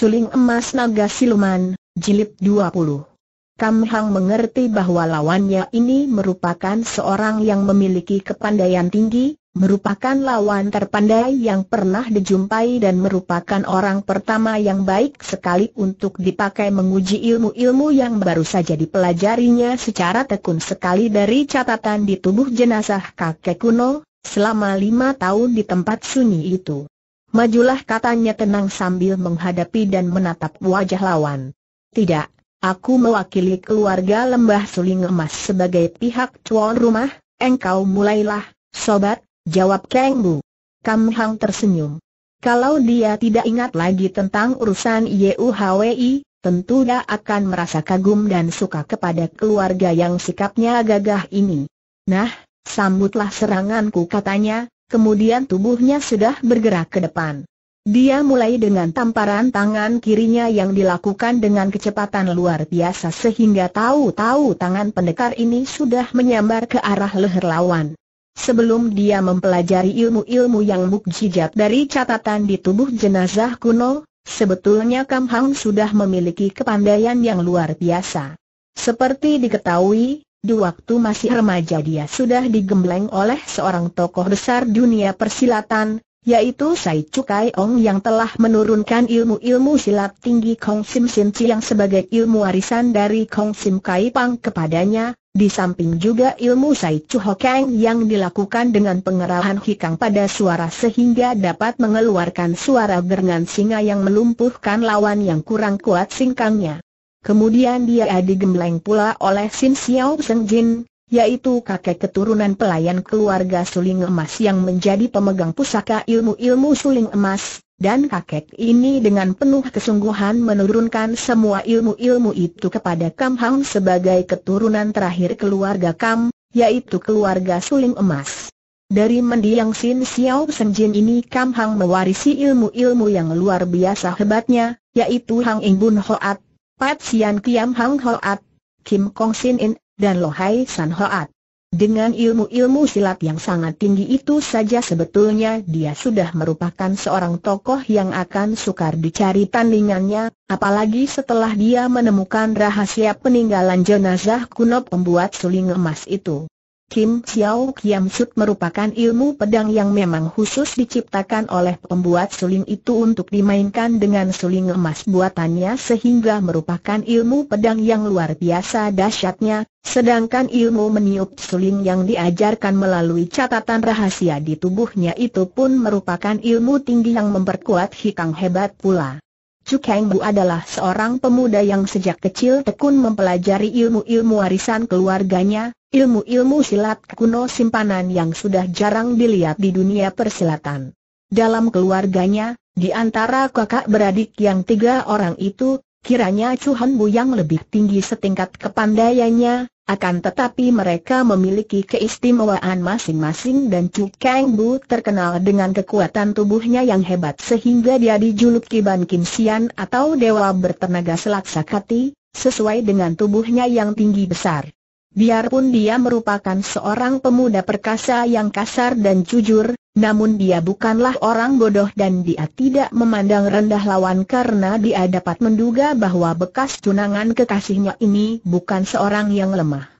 Suling Emas Naga Siluman, Jilid 20 Kam Hang mengerti bahwa lawannya ini merupakan seorang yang memiliki kepandaian tinggi, merupakan lawan terpandai yang pernah dijumpai dan merupakan orang pertama yang baik sekali untuk dipakai menguji ilmu-ilmu yang baru saja dipelajarinya secara tekun sekali dari catatan di tubuh jenazah kakek kuno, selama lima tahun di tempat sunyi itu. Majulah katanya tenang sambil menghadapi dan menatap wajah lawan. Tidak, aku mewakili keluarga lembah suling emas sebagai pihak tuan rumah, engkau mulailah, sobat, jawab Kang Bu. Kam Hang tersenyum. Kalau dia tidak ingat lagi tentang urusan YUHWI, tentu dia akan merasa kagum dan suka kepada keluarga yang sikapnya gagah ini. Nah, sambutlah seranganku katanya, kemudian tubuhnya sudah bergerak ke depan. Dia mulai dengan tamparan tangan kirinya yang dilakukan dengan kecepatan luar biasa sehingga tahu-tahu tangan pendekar ini sudah menyambar ke arah leher lawan. Sebelum dia mempelajari ilmu-ilmu yang mukjizat dari catatan di tubuh jenazah kuno, sebetulnya Kam Hang sudah memiliki kepandaian yang luar biasa. Seperti diketahui, di waktu masih remaja dia sudah digembleng oleh seorang tokoh besar dunia persilatan, yaitu Sai Chukai Ong yang telah menurunkan ilmu-ilmu silat tinggi Kong Sim Sin yang sebagai ilmu warisan dari Kong Sim Kai Pang kepadanya, di samping juga ilmu Sai Chu Kang yang dilakukan dengan pengerahan hikang pada suara sehingga dapat mengeluarkan suara gerengan singa yang melumpuhkan lawan yang kurang kuat singkangnya. Kemudian dia digembleng pula oleh Sin Xiao Seng Jin, yaitu kakek keturunan pelayan keluarga suling emas yang menjadi pemegang pusaka ilmu-ilmu suling emas, dan kakek ini dengan penuh kesungguhan menurunkan semua ilmu-ilmu itu kepada Kam Hang sebagai keturunan terakhir keluarga Kam, yaitu keluarga suling emas. Dari mendiang Sin Xiao Seng Jin ini Kam Hang mewarisi ilmu-ilmu yang luar biasa hebatnya, yaitu Hang Ing Bun Hoat, Pat Sian Kiam Hang Hoat, Kim Kong Sin In, dan Lo Hai San Hoat. Dengan ilmu-ilmu silat yang sangat tinggi itu saja sebetulnya dia sudah merupakan seorang tokoh yang akan sukar dicari tandingannya, apalagi setelah dia menemukan rahasia peninggalan jenazah kuno pembuat suling emas itu. Kim Xiao Kiam Sut merupakan ilmu pedang yang memang khusus diciptakan oleh pembuat suling itu untuk dimainkan dengan suling emas buatannya sehingga merupakan ilmu pedang yang luar biasa dahsyatnya, sedangkan ilmu meniup suling yang diajarkan melalui catatan rahasia di tubuhnya itu pun merupakan ilmu tinggi yang memperkuat hikang hebat pula. Chu Kang Bu adalah seorang pemuda yang sejak kecil tekun mempelajari ilmu-ilmu warisan keluarganya, ilmu-ilmu silat kuno simpanan yang sudah jarang dilihat di dunia persilatan. Dalam keluarganya, di antara kakak beradik yang tiga orang itu, kiranya Chu Han Bu yang lebih tinggi setingkat kepandaiannya, akan tetapi mereka memiliki keistimewaan masing-masing dan Chu Kang Bu terkenal dengan kekuatan tubuhnya yang hebat sehingga dia dijuluki Ban Kim Sian atau Dewa Bertenaga Selak Sakati, sesuai dengan tubuhnya yang tinggi besar. Biarpun dia merupakan seorang pemuda perkasa yang kasar dan jujur, namun dia bukanlah orang bodoh dan dia tidak memandang rendah lawan karena dia dapat menduga bahwa bekas tunangan kekasihnya ini bukan seorang yang lemah.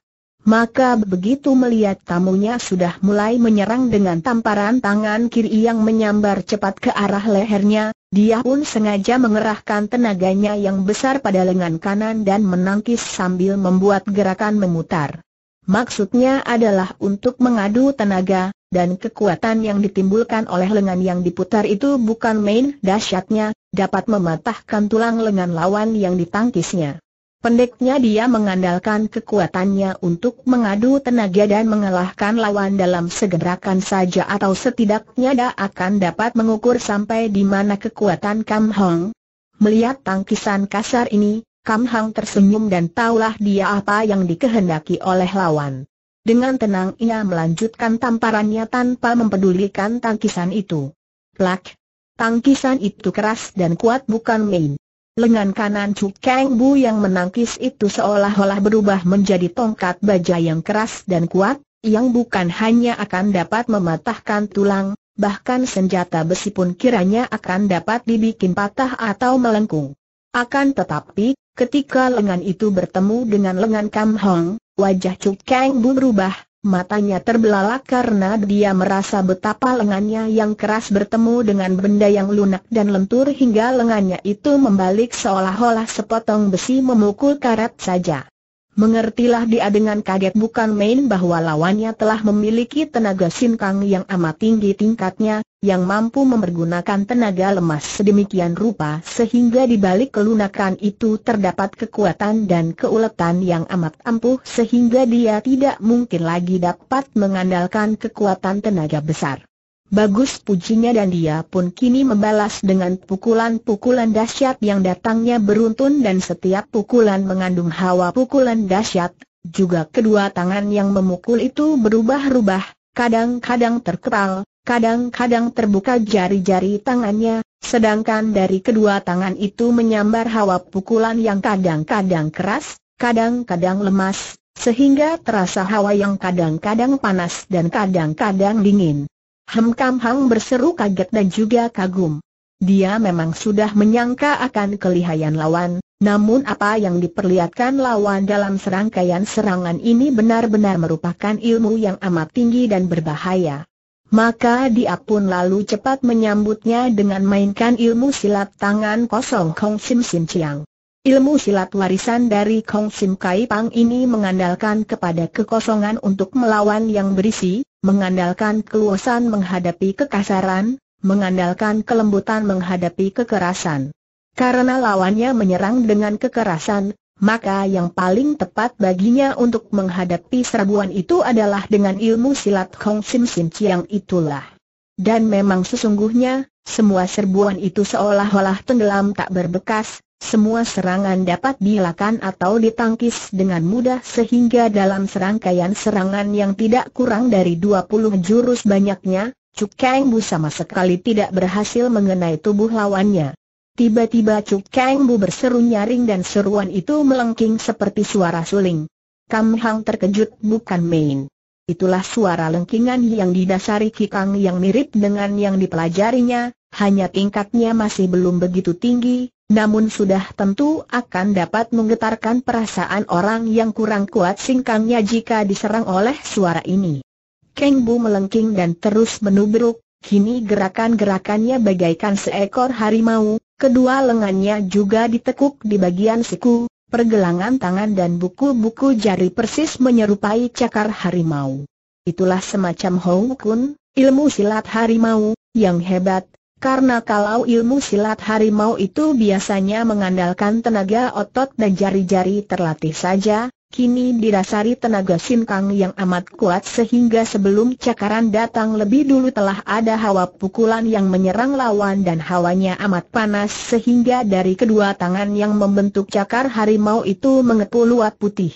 Maka begitu melihat tamunya sudah mulai menyerang dengan tamparan tangan kiri yang menyambar cepat ke arah lehernya, dia pun sengaja mengerahkan tenaganya yang besar pada lengan kanan dan menangkis sambil membuat gerakan memutar. Maksudnya adalah untuk mengadu tenaga, dan kekuatan yang ditimbulkan oleh lengan yang diputar itu bukan main dahsyatnya, dapat mematahkan tulang lengan lawan yang ditangkisnya. Pendeknya dia mengandalkan kekuatannya untuk mengadu tenaga dan mengalahkan lawan dalam segerakan saja atau setidaknya dia akan dapat mengukur sampai di mana kekuatan Kam Hong. Melihat tangkisan kasar ini, Kam Hong tersenyum dan taulah dia apa yang dikehendaki oleh lawan. Dengan tenang ia melanjutkan tamparannya tanpa mempedulikan tangkisan itu. Plak! Tangkisan itu keras dan kuat bukan main. Lengan kanan Chu Kang Bu yang menangkis itu seolah-olah berubah menjadi tongkat baja yang keras dan kuat, yang bukan hanya akan dapat mematahkan tulang, bahkan senjata besi pun kiranya akan dapat dibikin patah atau melengkung. Akan tetapi, ketika lengan itu bertemu dengan lengan Kam Hong, wajah Chu Kang Bu berubah, Matanya terbelalak karena dia merasa betapa lengannya yang keras bertemu dengan benda yang lunak dan lentur hingga lengannya itu membalik seolah-olah sepotong besi memukul karet saja. Mengertilah dia dengan kaget bukan main bahwa lawannya telah memiliki tenaga sinkang yang amat tinggi tingkatnya, yang mampu mempergunakan tenaga lemas sedemikian rupa sehingga di balik kelunakan itu terdapat kekuatan dan keuletan yang amat ampuh sehingga dia tidak mungkin lagi dapat mengandalkan kekuatan tenaga besar. Bagus pujinya dan dia pun kini membalas dengan pukulan-pukulan dahsyat yang datangnya beruntun dan setiap pukulan mengandung hawa pukulan dahsyat. Juga kedua tangan yang memukul itu berubah-ubah, kadang-kadang terkepal, kadang-kadang terbuka jari-jari tangannya, sedangkan dari kedua tangan itu menyambar hawa pukulan yang kadang-kadang keras, kadang-kadang lemas, sehingga terasa hawa yang kadang-kadang panas dan kadang-kadang dingin. Ham Kam Hang berseru kaget dan juga kagum. Dia memang sudah menyangka akan kelihayan lawan, namun apa yang diperlihatkan lawan dalam serangkaian serangan ini benar-benar merupakan ilmu yang amat tinggi dan berbahaya. Maka dia pun lalu cepat menyambutnya dengan mainkan ilmu silat tangan kosong Kong Sim Sim Chiang. Ilmu silat warisan dari Kong Sim Kai Pang ini mengandalkan kepada kekosongan untuk melawan yang berisi, mengandalkan keluasan menghadapi kekasaran, mengandalkan kelembutan menghadapi kekerasan. Karena lawannya menyerang dengan kekerasan, maka yang paling tepat baginya untuk menghadapi serbuan itu adalah dengan ilmu silat Kong Sim Sim Chiang itulah. Dan memang sesungguhnya, semua serbuan itu seolah-olah tenggelam tak berbekas, semua serangan dapat dilakukan atau ditangkis dengan mudah sehingga dalam serangkaian serangan yang tidak kurang dari 20 jurus banyaknya, Cuk Bu sama sekali tidak berhasil mengenai tubuh lawannya. Tiba-tiba Cuk Bu berseru nyaring dan seruan itu melengking seperti suara suling. Kam Hang terkejut bukan main. Itulah suara lengkingan yang didasari kikang yang mirip dengan yang dipelajarinya, hanya tingkatnya masih belum begitu tinggi, namun sudah tentu akan dapat menggetarkan perasaan orang yang kurang kuat singkangnya jika diserang oleh suara ini. Keng Bu melengking dan terus menubruk, kini gerakan-gerakannya bagaikan seekor harimau, kedua lengannya juga ditekuk di bagian siku, pergelangan tangan dan buku-buku jari persis menyerupai cakar harimau. Itulah semacam Hong Kun, ilmu silat harimau, yang hebat, karena kalau ilmu silat harimau itu biasanya mengandalkan tenaga otot dan jari-jari terlatih saja, kini dirasari tenaga sinkang yang amat kuat sehingga sebelum cakaran datang lebih dulu telah ada hawa pukulan yang menyerang lawan dan hawanya amat panas sehingga dari kedua tangan yang membentuk cakar harimau itu mengepul luat putih.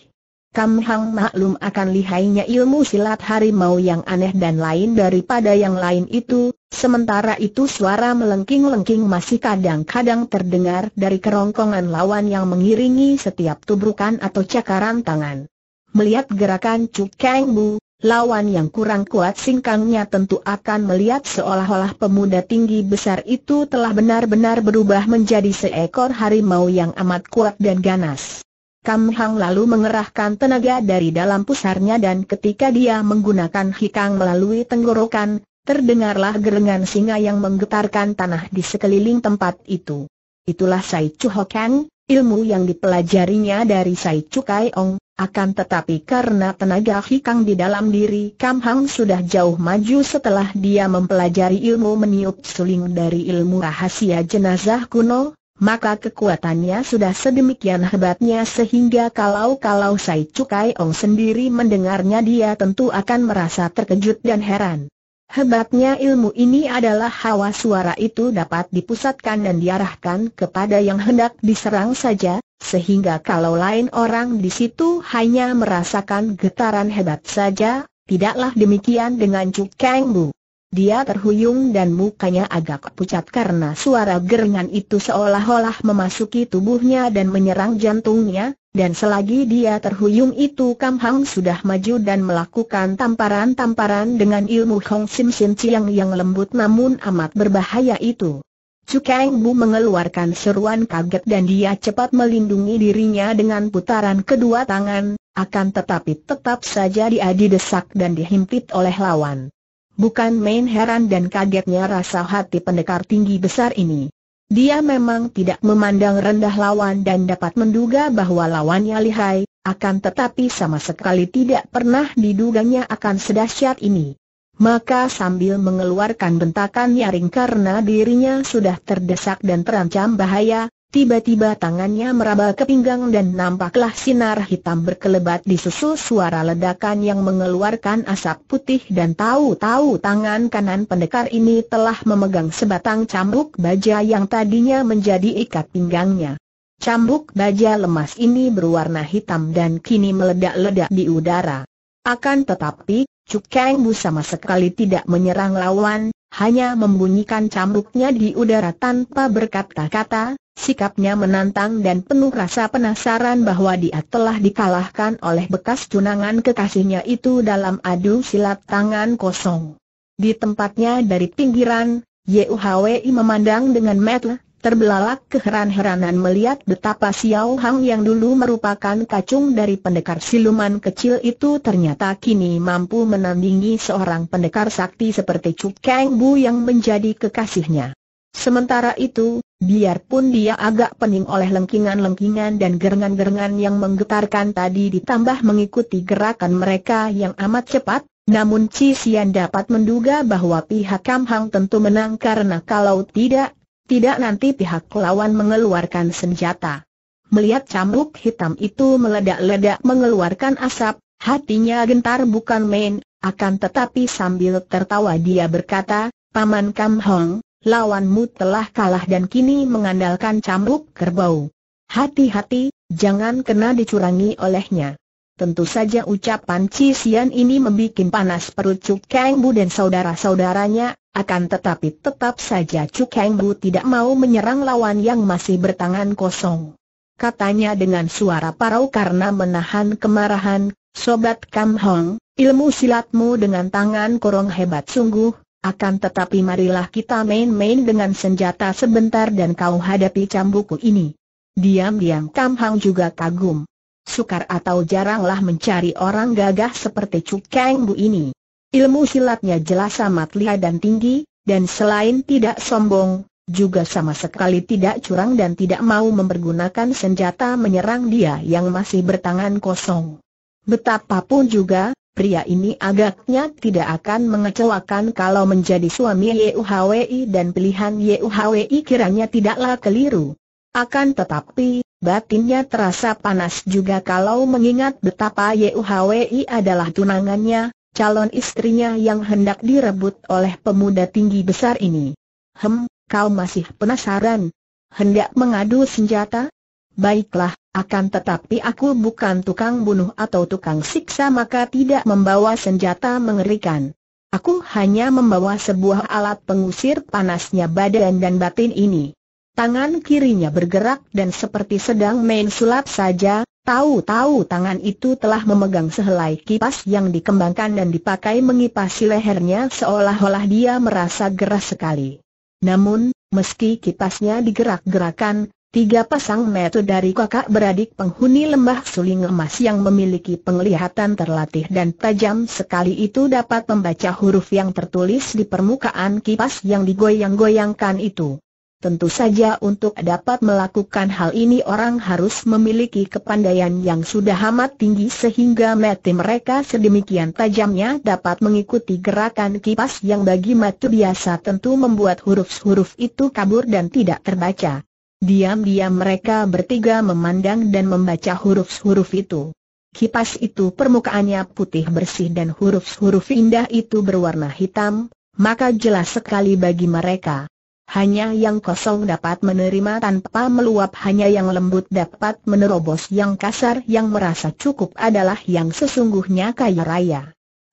Kam Hang maklum akan lihainya ilmu silat harimau yang aneh dan lain daripada yang lain itu, sementara itu suara melengking-lengking masih kadang-kadang terdengar dari kerongkongan lawan yang mengiringi setiap tubrukan atau cakaran tangan. Melihat gerakan Chu Kang Bu, lawan yang kurang kuat singkangnya tentu akan melihat seolah-olah pemuda tinggi besar itu telah benar-benar berubah menjadi seekor harimau yang amat kuat dan ganas. Kam Hang lalu mengerahkan tenaga dari dalam pusarnya dan ketika dia menggunakan hikang melalui tenggorokan, terdengarlah gerengan singa yang menggetarkan tanah di sekeliling tempat itu. Itulah Sai Chu Hokang, ilmu yang dipelajarinya dari Sai Chu Kai Ong, akan tetapi karena tenaga hikang di dalam diri Kam Hang sudah jauh maju setelah dia mempelajari ilmu meniup suling dari ilmu rahasia jenazah kuno, maka kekuatannya sudah sedemikian hebatnya sehingga kalau-kalau Sai Cukai Ong sendiri mendengarnya dia tentu akan merasa terkejut dan heran. Hebatnya ilmu ini adalah hawa suara itu dapat dipusatkan dan diarahkan kepada yang hendak diserang saja, sehingga kalau lain orang di situ hanya merasakan getaran hebat saja, tidaklah demikian dengan Cuk Kang dia terhuyung dan mukanya agak pucat karena suara gerengan itu seolah-olah memasuki tubuhnya dan menyerang jantungnya, dan selagi dia terhuyung itu Kam Hang sudah maju dan melakukan tamparan-tamparan dengan ilmu Hong Sim Sim Chiang yang lembut namun amat berbahaya itu. Cukeng Bu mengeluarkan seruan kaget dan dia cepat melindungi dirinya dengan putaran kedua tangan, akan tetapi tetap saja dia didesak dan dihimpit oleh lawan. Bukan main heran dan kagetnya rasa hati pendekar tinggi besar ini. Dia memang tidak memandang rendah lawan dan dapat menduga bahwa lawannya lihai, akan tetapi sama sekali tidak pernah diduganya akan sedahsyat ini. Maka sambil mengeluarkan bentakan nyaring karena dirinya sudah terdesak dan terancam bahaya, Tiba-tiba tangannya meraba ke pinggang dan nampaklah sinar hitam berkelebat di susu suara ledakan yang mengeluarkan asap putih dan tahu-tahu tangan kanan pendekar ini telah memegang sebatang cambuk baja yang tadinya menjadi ikat pinggangnya. Cambuk baja lemas ini berwarna hitam dan kini meledak-ledak di udara. Akan tetapi, Cukeng Bu sama sekali tidak menyerang lawan, hanya membunyikan cambuknya di udara tanpa berkata-kata, sikapnya menantang dan penuh rasa penasaran bahwa dia telah dikalahkan oleh bekas tunangan kekasihnya itu dalam adu silat tangan kosong. Di tempatnya dari pinggiran, Yuhwei memandang dengan mata terbelalak keheran-heranan melihat betapa Xiao Hang yang dulu merupakan kacung dari pendekar siluman kecil itu ternyata kini mampu menandingi seorang pendekar sakti seperti Chu Kang Bu yang menjadi kekasihnya. Sementara itu, biarpun dia agak pening oleh lengkingan-lengkingan dan gerengan-gerengan yang menggetarkan tadi ditambah mengikuti gerakan mereka yang amat cepat, namun Cixian dapat menduga bahwa pihak Kam Hang tentu menang karena kalau tidak, tidak nanti pihak lawan mengeluarkan senjata. Melihat cambuk hitam itu meledak-ledak mengeluarkan asap, hatinya gentar bukan main, akan tetapi sambil tertawa dia berkata, Paman Kam Hong, lawanmu telah kalah dan kini mengandalkan cambuk kerbau. Hati-hati, jangan kena dicurangi olehnya. Tentu saja ucapan Cisian ini membuat panas perut Cuk Kang Bu dan saudara-saudaranya, akan tetapi tetap saja Chu Kang Bu tidak mau menyerang lawan yang masih bertangan kosong. Katanya dengan suara parau karena menahan kemarahan, Sobat Kam Hong, ilmu silatmu dengan tangan korong hebat sungguh, akan tetapi marilah kita main-main dengan senjata sebentar dan kau hadapi cambuku ini. Diam-diam Kam Hong juga kagum. Sukar atau jaranglah mencari orang gagah seperti Chu Kang Bu ini. Ilmu silatnya jelas amat lihai dan tinggi, dan selain tidak sombong, juga sama sekali tidak curang dan tidak mau mempergunakan senjata menyerang dia yang masih bertangan kosong. Betapapun juga, pria ini agaknya tidak akan mengecewakan kalau menjadi suami Yuhwei dan pilihan Yuhwei kiranya tidaklah keliru. Akan tetapi, Batinnya terasa panas juga kalau mengingat betapa Yuhwei adalah tunangannya, calon istrinya yang hendak direbut oleh pemuda tinggi besar ini. Hem, kau masih penasaran? Hendak mengadu senjata? Baiklah, akan tetapi aku bukan tukang bunuh atau tukang siksa maka tidak membawa senjata mengerikan. Aku hanya membawa sebuah alat pengusir panasnya badan dan batin ini. Tangan kirinya bergerak dan seperti sedang main sulap saja, tahu-tahu tangan itu telah memegang sehelai kipas yang dikembangkan dan dipakai mengipasi lehernya seolah-olah dia merasa geras sekali. Namun, meski kipasnya digerak-gerakan, Tiga pasang mata dari kakak beradik penghuni lembah suling emas yang memiliki penglihatan terlatih dan tajam sekali itu dapat membaca huruf yang tertulis di permukaan kipas yang digoyang-goyangkan itu. Tentu saja untuk dapat melakukan hal ini orang harus memiliki kepandaian yang sudah amat tinggi sehingga mati mereka sedemikian tajamnya dapat mengikuti gerakan kipas yang bagi mata biasa tentu membuat huruf-huruf itu kabur dan tidak terbaca. Diam-diam mereka bertiga memandang dan membaca huruf-huruf itu. Kipas itu permukaannya putih bersih dan huruf-huruf indah itu berwarna hitam, maka jelas sekali bagi mereka. Hanya yang kosong dapat menerima tanpa meluap Hanya yang lembut dapat menerobos Yang kasar yang merasa cukup adalah yang sesungguhnya kaya raya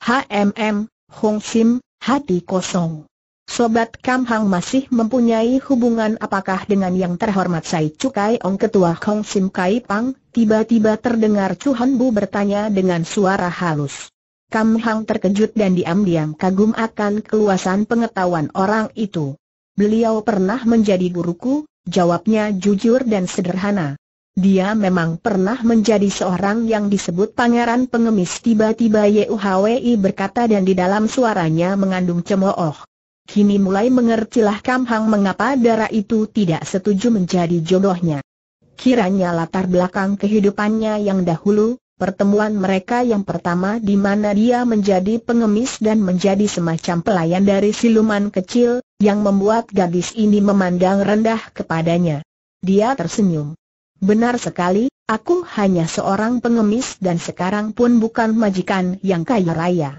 HMM, Hong Sim, hati kosong Sobat Kam Hang masih mempunyai hubungan apakah dengan yang terhormat Sai Cukai Ong Ketua Hong Sim Kai Pang Tiba-tiba terdengar Chu Han Bu bertanya dengan suara halus Kam Hang terkejut dan diam-diam kagum akan keluasan pengetahuan orang itu Beliau pernah menjadi guruku, jawabnya jujur dan sederhana. Dia memang pernah menjadi seorang yang disebut pangeran pengemis tiba-tiba Yuhwi berkata dan di dalam suaranya mengandung cemooh. Kini mulai mengertilah Kamhang mengapa darah itu tidak setuju menjadi jodohnya. Kiranya latar belakang kehidupannya yang dahulu, pertemuan mereka yang pertama di mana dia menjadi pengemis dan menjadi semacam pelayan dari siluman kecil, yang membuat gadis ini memandang rendah kepadanya. Dia tersenyum. Benar sekali, aku hanya seorang pengemis dan sekarang pun bukan majikan yang kaya raya.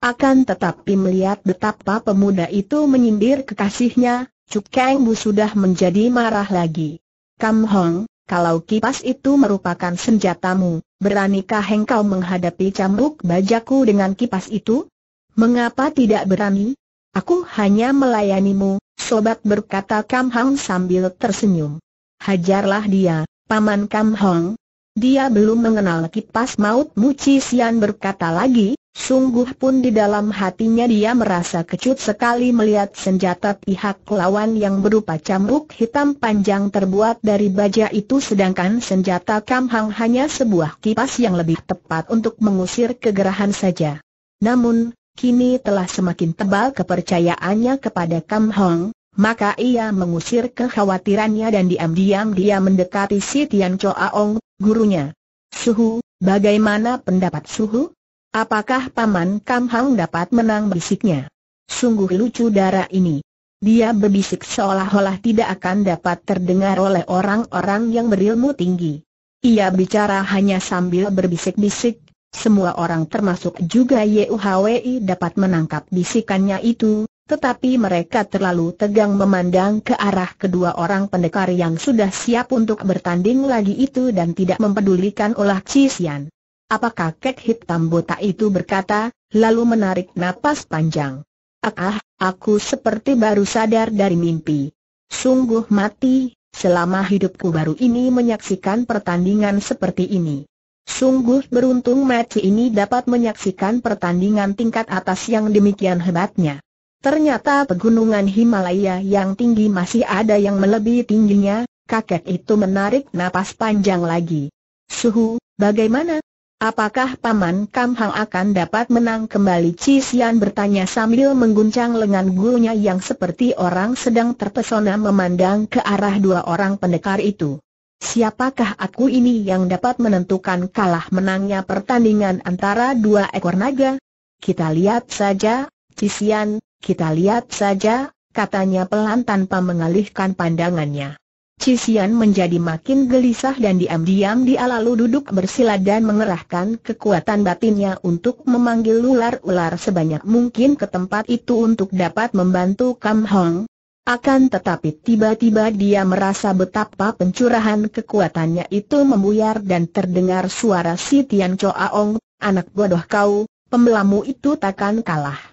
Akan tetapi melihat betapa pemuda itu menyindir kekasihnya, Cukeng Bu sudah menjadi marah lagi. Kam Hong, kalau kipas itu merupakan senjatamu, Beranikah engkau menghadapi cambuk bajaku dengan kipas itu? Mengapa tidak berani? Aku hanya melayanimu, sobat berkata Kam Hang sambil tersenyum. Hajarlah dia, Paman Kam Hong, dia belum mengenal kipas maut Muci Sian berkata lagi, sungguh pun di dalam hatinya dia merasa kecut sekali melihat senjata pihak lawan yang berupa cambuk hitam panjang terbuat dari baja itu sedangkan senjata Kam Hang hanya sebuah kipas yang lebih tepat untuk mengusir kegerahan saja. Namun, kini telah semakin tebal kepercayaannya kepada Kam Hang, maka ia mengusir kekhawatirannya dan diam-diam dia mendekati si Tian Choa Ong, gurunya. Suhu, bagaimana pendapat Suhu? Apakah Paman kamhang dapat menang bisiknya? Sungguh lucu darah ini. Dia berbisik seolah-olah tidak akan dapat terdengar oleh orang-orang yang berilmu tinggi. Ia bicara hanya sambil berbisik-bisik, semua orang termasuk juga YUHWI dapat menangkap bisikannya itu, tetapi mereka terlalu tegang memandang ke arah kedua orang pendekar yang sudah siap untuk bertanding lagi itu dan tidak mempedulikan olah Cisian. Apakah kek hitam botak itu berkata, lalu menarik napas panjang. Ah, ah, aku seperti baru sadar dari mimpi. Sungguh mati, selama hidupku baru ini menyaksikan pertandingan seperti ini. Sungguh beruntung match ini dapat menyaksikan pertandingan tingkat atas yang demikian hebatnya. Ternyata pegunungan Himalaya yang tinggi masih ada yang melebihi tingginya, kakek itu menarik napas panjang lagi. Suhu, bagaimana? Apakah Paman Kamhang akan dapat menang kembali? Cisian bertanya sambil mengguncang lengan gurunya yang seperti orang sedang terpesona memandang ke arah dua orang pendekar itu. Siapakah aku ini yang dapat menentukan kalah menangnya pertandingan antara dua ekor naga? Kita lihat saja, Cisian, kita lihat saja, katanya pelan tanpa mengalihkan pandangannya. Cisian menjadi makin gelisah dan diam-diam dia lalu duduk bersila dan mengerahkan kekuatan batinnya untuk memanggil ular-ular sebanyak mungkin ke tempat itu untuk dapat membantu Kam Hong. Akan tetapi tiba-tiba dia merasa betapa pencurahan kekuatannya itu membuyar dan terdengar suara si Tian Choa Ong, anak bodoh kau, pembelamu itu takkan kalah.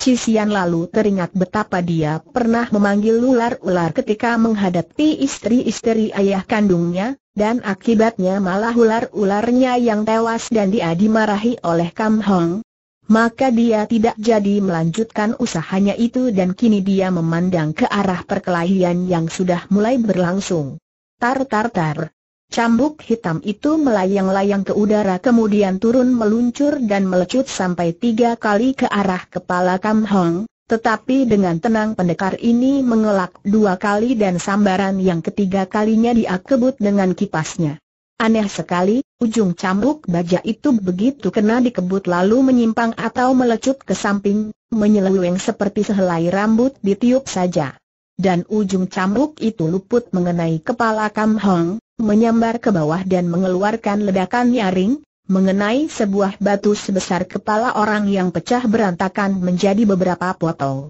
Cisian lalu teringat betapa dia pernah memanggil ular-ular ketika menghadapi istri-istri ayah kandungnya, dan akibatnya malah ular-ularnya yang tewas dan dia dimarahi oleh Kam Hong. Maka dia tidak jadi melanjutkan usahanya itu dan kini dia memandang ke arah perkelahian yang sudah mulai berlangsung. Tar tar tar. Cambuk hitam itu melayang-layang ke udara kemudian turun meluncur dan melecut sampai tiga kali ke arah kepala Kam Hong, tetapi dengan tenang pendekar ini mengelak dua kali dan sambaran yang ketiga kalinya dia kebut dengan kipasnya. Aneh sekali, ujung cambuk baja itu begitu kena dikebut lalu menyimpang atau melecut ke samping, menyeleweng seperti sehelai rambut ditiup saja. Dan ujung cambuk itu luput mengenai kepala Kam Hong, menyambar ke bawah dan mengeluarkan ledakan nyaring, mengenai sebuah batu sebesar kepala orang yang pecah berantakan menjadi beberapa potong.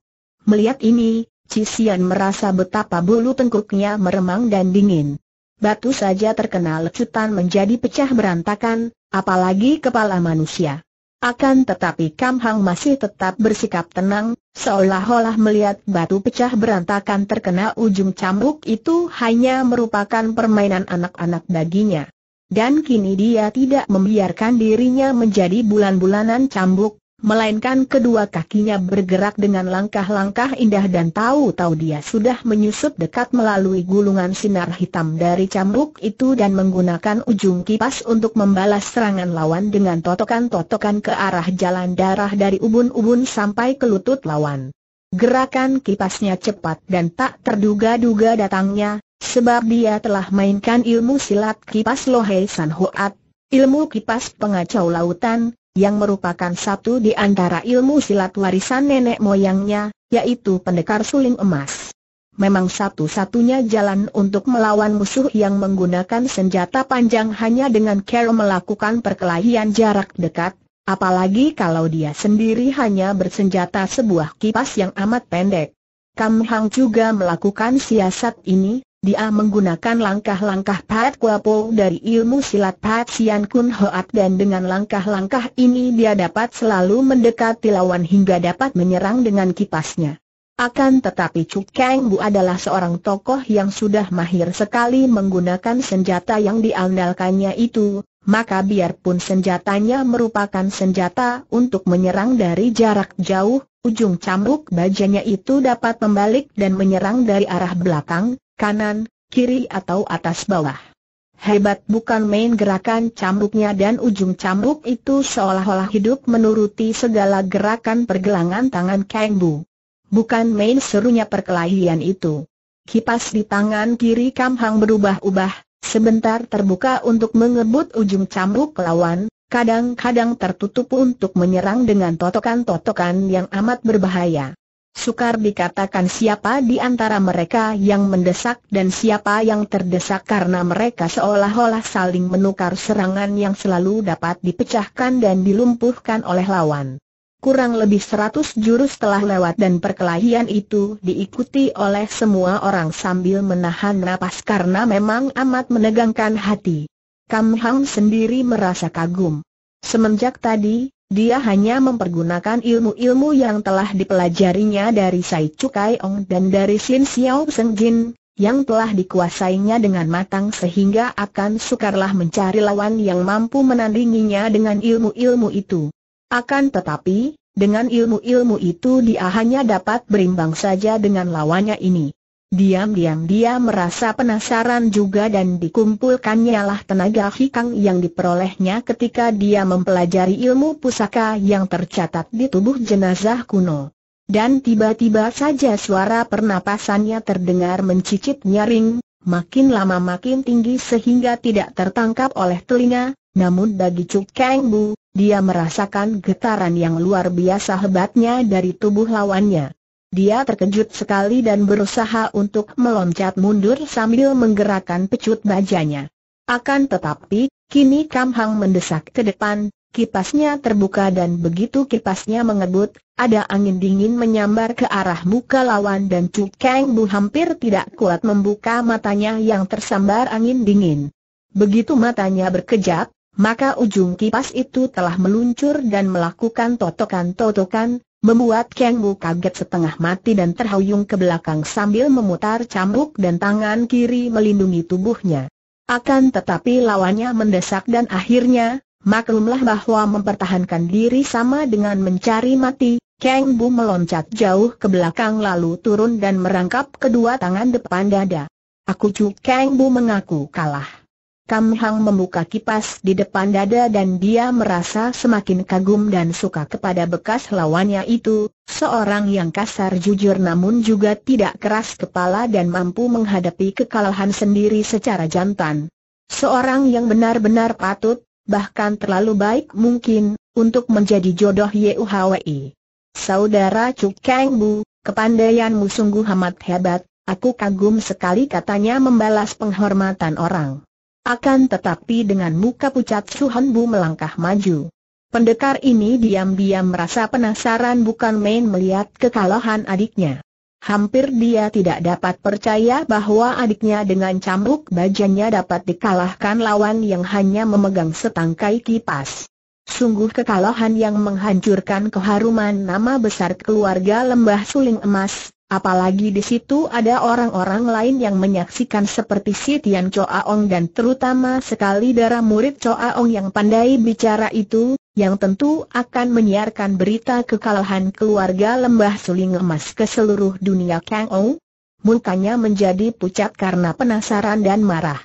Melihat ini, Cisian merasa betapa bulu tengkuknya meremang dan dingin. Batu saja terkena lecutan menjadi pecah berantakan, apalagi kepala manusia. Akan tetapi Kam Hang masih tetap bersikap tenang, seolah-olah melihat batu pecah berantakan terkena ujung cambuk itu hanya merupakan permainan anak-anak baginya. Dan kini dia tidak membiarkan dirinya menjadi bulan-bulanan cambuk, melainkan kedua kakinya bergerak dengan langkah-langkah indah dan tahu-tahu dia sudah menyusup dekat melalui gulungan sinar hitam dari cambuk itu dan menggunakan ujung kipas untuk membalas serangan lawan dengan totokan-totokan ke arah jalan darah dari ubun-ubun sampai ke lutut lawan. Gerakan kipasnya cepat dan tak terduga-duga datangnya, sebab dia telah mainkan ilmu silat kipas Lohei San Hoat, ilmu kipas pengacau lautan, yang merupakan satu di antara ilmu silat warisan nenek moyangnya, yaitu pendekar suling emas. Memang satu-satunya jalan untuk melawan musuh yang menggunakan senjata panjang hanya dengan cara melakukan perkelahian jarak dekat, apalagi kalau dia sendiri hanya bersenjata sebuah kipas yang amat pendek. Kam Hang juga melakukan siasat ini, dia menggunakan langkah-langkah Pat Kuapo dari ilmu silat Pat Sian Kun Hoat dan dengan langkah-langkah ini dia dapat selalu mendekati lawan hingga dapat menyerang dengan kipasnya. Akan tetapi Chu Kang Bu adalah seorang tokoh yang sudah mahir sekali menggunakan senjata yang diandalkannya itu, maka biarpun senjatanya merupakan senjata untuk menyerang dari jarak jauh, ujung cambuk bajanya itu dapat membalik dan menyerang dari arah belakang, kanan, kiri atau atas bawah. Hebat bukan main gerakan cambuknya dan ujung cambuk itu seolah-olah hidup menuruti segala gerakan pergelangan tangan Kang Bu. Bukan main serunya perkelahian itu. Kipas di tangan kiri Kam Hang berubah-ubah, Sebentar terbuka untuk mengebut ujung cambuk lawan, kadang-kadang tertutup untuk menyerang dengan totokan-totokan yang amat berbahaya. Sukar dikatakan siapa di antara mereka yang mendesak dan siapa yang terdesak karena mereka seolah-olah saling menukar serangan yang selalu dapat dipecahkan dan dilumpuhkan oleh lawan. Kurang lebih seratus jurus telah lewat dan perkelahian itu diikuti oleh semua orang sambil menahan napas karena memang amat menegangkan hati. Kam Hang sendiri merasa kagum. Semenjak tadi, dia hanya mempergunakan ilmu-ilmu yang telah dipelajarinya dari Sai Cukai Ong dan dari Sin Xiao Seng Jin, yang telah dikuasainya dengan matang sehingga akan sukarlah mencari lawan yang mampu menandinginya dengan ilmu-ilmu itu. Akan tetapi, dengan ilmu-ilmu itu dia hanya dapat berimbang saja dengan lawannya ini. Diam-diam dia merasa penasaran juga dan dikumpulkannya lah tenaga hikang yang diperolehnya ketika dia mempelajari ilmu pusaka yang tercatat di tubuh jenazah kuno. Dan tiba-tiba saja suara pernapasannya terdengar mencicit nyaring, makin lama makin tinggi sehingga tidak tertangkap oleh telinga, namun bagi Cuk Kang Bu, dia merasakan getaran yang luar biasa hebatnya dari tubuh lawannya. Dia terkejut sekali dan berusaha untuk meloncat mundur sambil menggerakkan pecut bajanya. Akan tetapi, kini Kam Hang mendesak ke depan, Kipasnya terbuka dan begitu kipasnya mengebut, ada angin dingin menyambar ke arah muka lawan dan Chu Kang Bu hampir tidak kuat membuka matanya yang tersambar angin dingin. Begitu matanya berkejap, maka ujung kipas itu telah meluncur dan melakukan totokan-totokan, membuat Kang Wu kaget setengah mati dan terhuyung ke belakang sambil memutar cambuk dan tangan kiri melindungi tubuhnya. Akan tetapi lawannya mendesak dan akhirnya, maklumlah bahwa mempertahankan diri sama dengan mencari mati, Kang Bu meloncat jauh ke belakang lalu turun dan merangkap kedua tangan depan dada. Aku cu Kang Bu mengaku kalah. Kam Hang membuka kipas di depan dada dan dia merasa semakin kagum dan suka kepada bekas lawannya itu, seorang yang kasar jujur namun juga tidak keras kepala dan mampu menghadapi kekalahan sendiri secara jantan. Seorang yang benar-benar patut, bahkan terlalu baik mungkin, untuk menjadi jodoh Yuhwi. Saudara Cuk Kang Bu, kepandaianmu sungguh amat hebat, aku kagum sekali katanya membalas penghormatan orang. Akan tetapi dengan muka pucat Chu Bu melangkah maju. Pendekar ini diam-diam merasa penasaran bukan main melihat kekalahan adiknya. Hampir dia tidak dapat percaya bahwa adiknya dengan cambuk bajanya dapat dikalahkan lawan yang hanya memegang setangkai kipas. Sungguh kekalahan yang menghancurkan keharuman nama besar keluarga Lembah Suling Emas, Apalagi di situ ada orang-orang lain yang menyaksikan seperti si Tian Choa Ong dan terutama sekali darah murid Choa Ong yang pandai bicara itu, yang tentu akan menyiarkan berita kekalahan keluarga lembah suling emas ke seluruh dunia Kang Ong. Mukanya menjadi pucat karena penasaran dan marah.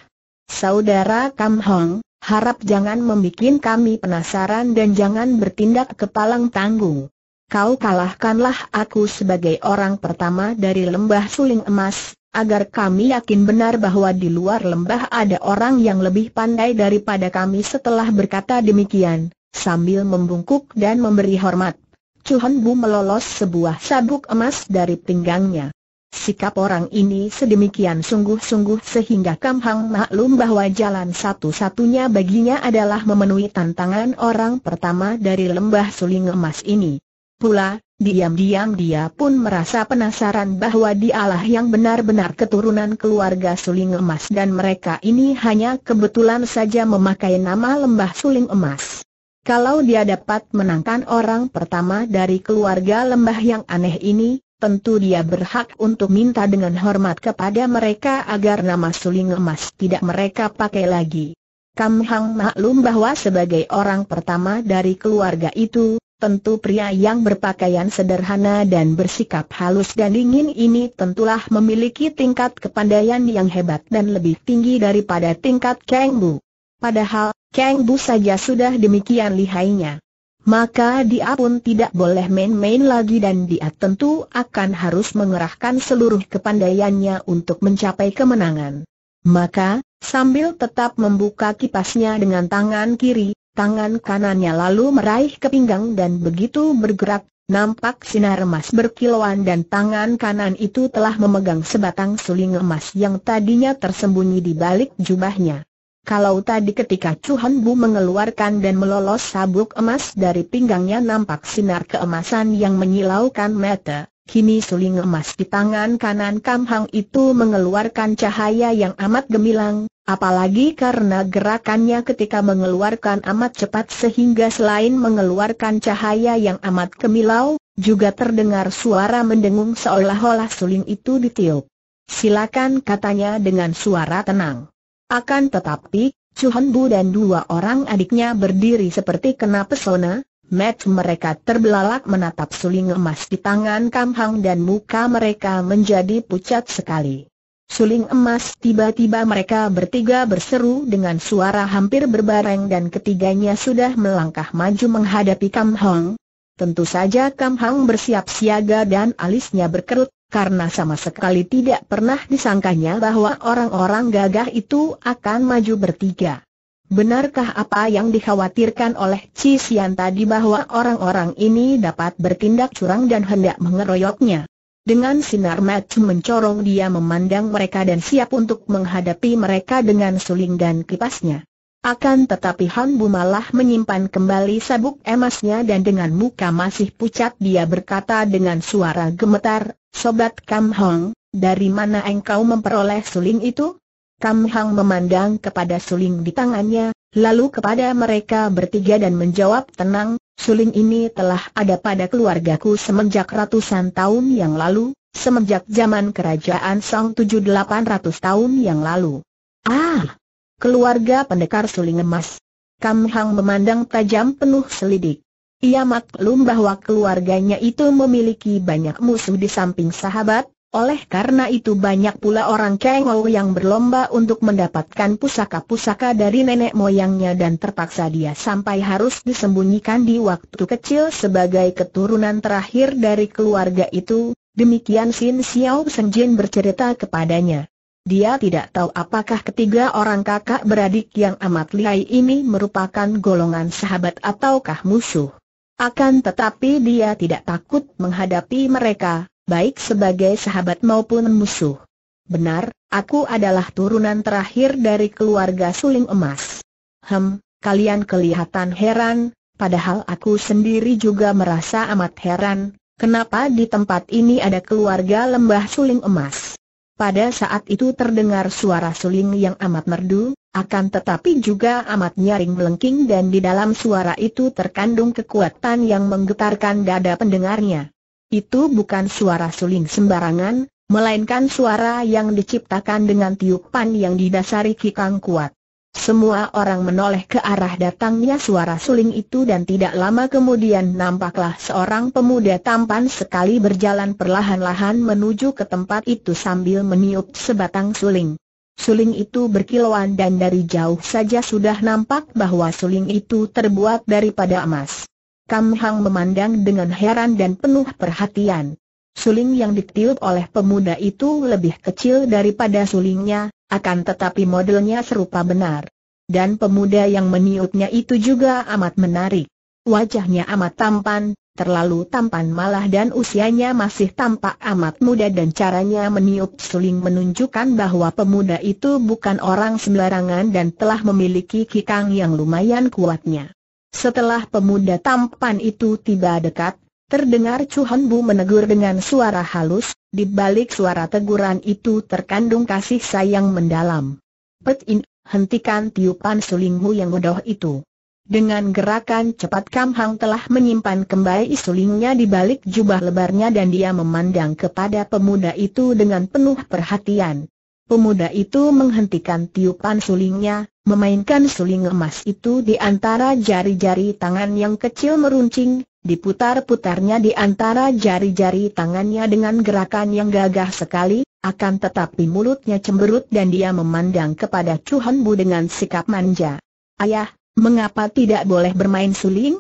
Saudara Kam Hong, harap jangan membuat kami penasaran dan jangan bertindak kepalang tanggung kau kalahkanlah aku sebagai orang pertama dari lembah suling emas, agar kami yakin benar bahwa di luar lembah ada orang yang lebih pandai daripada kami setelah berkata demikian, sambil membungkuk dan memberi hormat. Chuhan Bu melolos sebuah sabuk emas dari pinggangnya. Sikap orang ini sedemikian sungguh-sungguh sehingga Kam Hang maklum bahwa jalan satu-satunya baginya adalah memenuhi tantangan orang pertama dari lembah suling emas ini pula, diam-diam dia pun merasa penasaran bahwa dialah yang benar-benar keturunan keluarga suling emas dan mereka ini hanya kebetulan saja memakai nama lembah suling emas. Kalau dia dapat menangkan orang pertama dari keluarga lembah yang aneh ini, tentu dia berhak untuk minta dengan hormat kepada mereka agar nama suling emas tidak mereka pakai lagi. Kam Hang maklum bahwa sebagai orang pertama dari keluarga itu, Tentu pria yang berpakaian sederhana dan bersikap halus dan dingin ini tentulah memiliki tingkat kepandaian yang hebat dan lebih tinggi daripada tingkat Kang Bu. Padahal, Kang Bu saja sudah demikian lihainya. Maka dia pun tidak boleh main-main lagi dan dia tentu akan harus mengerahkan seluruh kepandaiannya untuk mencapai kemenangan. Maka, sambil tetap membuka kipasnya dengan tangan kiri, tangan kanannya lalu meraih ke pinggang dan begitu bergerak, nampak sinar emas berkilauan dan tangan kanan itu telah memegang sebatang suling emas yang tadinya tersembunyi di balik jubahnya. Kalau tadi ketika Chuhan Bu mengeluarkan dan melolos sabuk emas dari pinggangnya nampak sinar keemasan yang menyilaukan mata, Kini suling emas di tangan kanan Kam Hang itu mengeluarkan cahaya yang amat gemilang, apalagi karena gerakannya ketika mengeluarkan amat cepat sehingga selain mengeluarkan cahaya yang amat kemilau, juga terdengar suara mendengung seolah-olah suling itu ditiup. Silakan katanya dengan suara tenang. Akan tetapi, Chuhan Bu dan dua orang adiknya berdiri seperti kena pesona, Met mereka terbelalak menatap suling emas di tangan Kam Hang dan muka mereka menjadi pucat sekali. Suling emas tiba-tiba mereka bertiga berseru dengan suara hampir berbareng dan ketiganya sudah melangkah maju menghadapi Kam Hang. Tentu saja Kam Hang bersiap siaga dan alisnya berkerut, karena sama sekali tidak pernah disangkanya bahwa orang-orang gagah itu akan maju bertiga. Benarkah apa yang dikhawatirkan oleh Ci Sian tadi bahwa orang-orang ini dapat bertindak curang dan hendak mengeroyoknya? Dengan sinar mata mencorong dia memandang mereka dan siap untuk menghadapi mereka dengan suling dan kipasnya. Akan tetapi Han Bu malah menyimpan kembali sabuk emasnya dan dengan muka masih pucat dia berkata dengan suara gemetar, Sobat Kam Hong, dari mana engkau memperoleh suling itu? Kam Hang memandang kepada suling di tangannya, lalu kepada mereka bertiga dan menjawab tenang, suling ini telah ada pada keluargaku semenjak ratusan tahun yang lalu, semenjak zaman kerajaan Song 7800 tahun yang lalu. Ah! Keluarga pendekar suling emas. Kam Hang memandang tajam penuh selidik. Ia maklum bahwa keluarganya itu memiliki banyak musuh di samping sahabat, oleh karena itu banyak pula orang Kengou yang berlomba untuk mendapatkan pusaka-pusaka dari nenek moyangnya dan terpaksa dia sampai harus disembunyikan di waktu kecil sebagai keturunan terakhir dari keluarga itu, demikian Sin Xiao Senjin bercerita kepadanya. Dia tidak tahu apakah ketiga orang kakak beradik yang amat lihai ini merupakan golongan sahabat ataukah musuh. Akan tetapi dia tidak takut menghadapi mereka, baik sebagai sahabat maupun musuh. Benar, aku adalah turunan terakhir dari keluarga suling emas. Hem, kalian kelihatan heran, padahal aku sendiri juga merasa amat heran, kenapa di tempat ini ada keluarga lembah suling emas. Pada saat itu terdengar suara suling yang amat merdu, akan tetapi juga amat nyaring melengking dan di dalam suara itu terkandung kekuatan yang menggetarkan dada pendengarnya. Itu bukan suara suling sembarangan, melainkan suara yang diciptakan dengan tiupan yang didasari kikang kuat. Semua orang menoleh ke arah datangnya suara suling itu dan tidak lama kemudian nampaklah seorang pemuda tampan sekali berjalan perlahan-lahan menuju ke tempat itu sambil meniup sebatang suling. Suling itu berkilauan dan dari jauh saja sudah nampak bahwa suling itu terbuat daripada emas. Kam Hang memandang dengan heran dan penuh perhatian. Suling yang ditiup oleh pemuda itu lebih kecil daripada sulingnya, akan tetapi modelnya serupa benar. Dan pemuda yang meniupnya itu juga amat menarik. Wajahnya amat tampan, terlalu tampan malah dan usianya masih tampak amat muda dan caranya meniup suling menunjukkan bahwa pemuda itu bukan orang sembarangan dan telah memiliki kikang yang lumayan kuatnya. Setelah pemuda tampan itu tiba dekat, terdengar Chu Hon Bu menegur dengan suara halus, di balik suara teguran itu terkandung kasih sayang mendalam. Pet In, hentikan tiupan sulingmu yang bodoh itu. Dengan gerakan cepat Kam Hang telah menyimpan kembali sulingnya di balik jubah lebarnya dan dia memandang kepada pemuda itu dengan penuh perhatian. Pemuda itu menghentikan tiupan sulingnya, memainkan suling emas itu di antara jari-jari tangan yang kecil meruncing, diputar-putarnya di antara jari-jari tangannya dengan gerakan yang gagah sekali, akan tetapi mulutnya cemberut dan dia memandang kepada Chu dengan sikap manja. Ayah, mengapa tidak boleh bermain suling?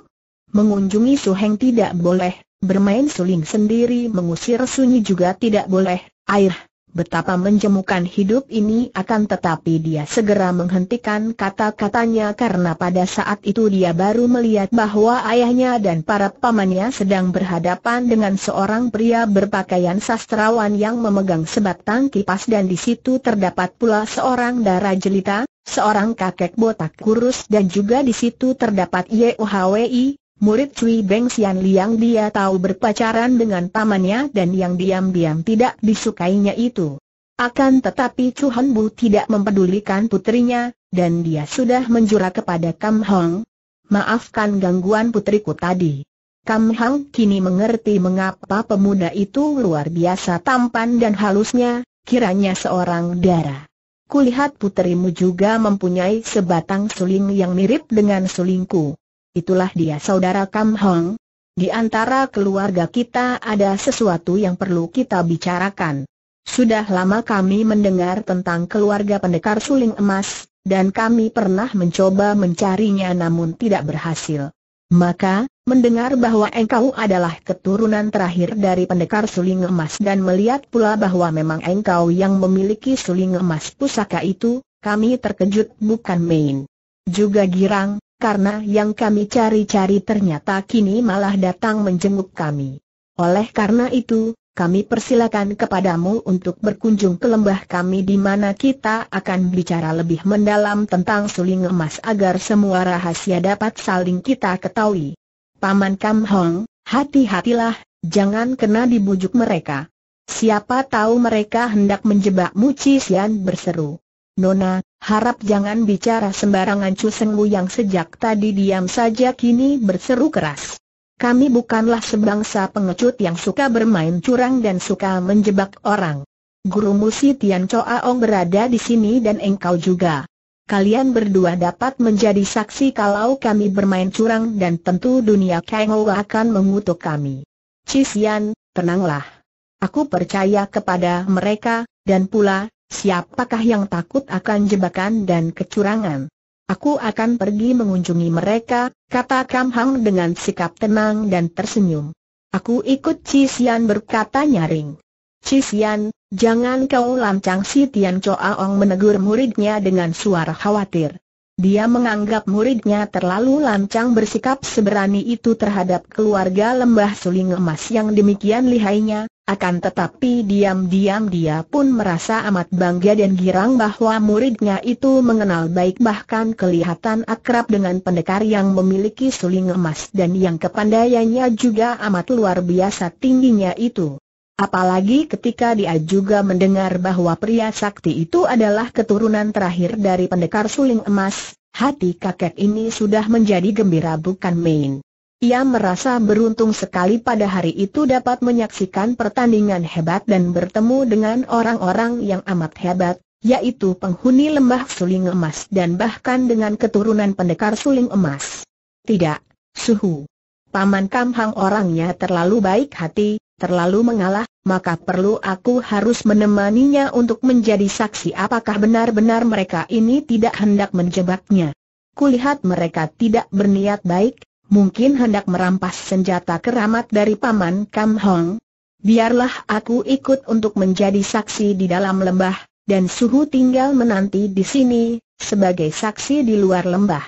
Mengunjungi Su Heng tidak boleh, bermain suling sendiri mengusir sunyi juga tidak boleh, air, betapa menjemukan hidup ini akan tetapi dia segera menghentikan kata-katanya karena pada saat itu dia baru melihat bahwa ayahnya dan para pamannya sedang berhadapan dengan seorang pria berpakaian sastrawan yang memegang sebatang kipas dan di situ terdapat pula seorang darah jelita, seorang kakek botak kurus dan juga di situ terdapat Yohwi, Murid Cui Beng Sian Liang dia tahu berpacaran dengan pamannya dan yang diam-diam tidak disukainya itu. Akan tetapi Chu Han Bu tidak mempedulikan putrinya, dan dia sudah menjurah kepada Kam Hong. Maafkan gangguan putriku tadi. Kam Hong kini mengerti mengapa pemuda itu luar biasa tampan dan halusnya, kiranya seorang dara. Kulihat putrimu juga mempunyai sebatang suling yang mirip dengan sulingku itulah dia saudara Kam Hong. Di antara keluarga kita ada sesuatu yang perlu kita bicarakan. Sudah lama kami mendengar tentang keluarga pendekar suling emas, dan kami pernah mencoba mencarinya namun tidak berhasil. Maka, mendengar bahwa engkau adalah keturunan terakhir dari pendekar suling emas dan melihat pula bahwa memang engkau yang memiliki suling emas pusaka itu, kami terkejut bukan main. Juga girang, karena yang kami cari-cari ternyata kini malah datang menjenguk kami. Oleh karena itu, kami persilakan kepadamu untuk berkunjung ke lembah kami di mana kita akan bicara lebih mendalam tentang suling emas agar semua rahasia dapat saling kita ketahui. Paman Kam Hong, hati-hatilah, jangan kena dibujuk mereka. Siapa tahu mereka hendak menjebak Mu Chi Xian berseru. Nona, harap jangan bicara sembarangan Chu yang sejak tadi diam saja kini berseru keras. Kami bukanlah sebangsa pengecut yang suka bermain curang dan suka menjebak orang. Guru Musi Tian Choa Ong berada di sini dan engkau juga. Kalian berdua dapat menjadi saksi kalau kami bermain curang dan tentu dunia Kengou akan mengutuk kami. Cisian, tenanglah. Aku percaya kepada mereka, dan pula, Siapakah yang takut akan jebakan dan kecurangan? Aku akan pergi mengunjungi mereka, kata Kam Hang dengan sikap tenang dan tersenyum. Aku ikut Cisian berkata nyaring. Cisian, jangan kau lancang si Tian Choaong menegur muridnya dengan suara khawatir. Dia menganggap muridnya terlalu lancang bersikap seberani itu terhadap keluarga lembah suling emas yang demikian lihainya, akan tetapi diam-diam dia pun merasa amat bangga dan girang bahwa muridnya itu mengenal baik bahkan kelihatan akrab dengan pendekar yang memiliki suling emas dan yang kepandaiannya juga amat luar biasa tingginya itu. Apalagi ketika dia juga mendengar bahwa pria sakti itu adalah keturunan terakhir dari pendekar suling emas, hati kakek ini sudah menjadi gembira bukan main. Ia merasa beruntung sekali pada hari itu dapat menyaksikan pertandingan hebat dan bertemu dengan orang-orang yang amat hebat, yaitu penghuni lembah suling emas dan bahkan dengan keturunan pendekar suling emas. Tidak, suhu. Paman Kamhang orangnya terlalu baik hati, terlalu mengalah, maka perlu aku harus menemaninya untuk menjadi saksi apakah benar-benar mereka ini tidak hendak menjebaknya. Kulihat mereka tidak berniat baik, mungkin hendak merampas senjata keramat dari Paman Kam Hong. Biarlah aku ikut untuk menjadi saksi di dalam lembah, dan Suhu tinggal menanti di sini, sebagai saksi di luar lembah.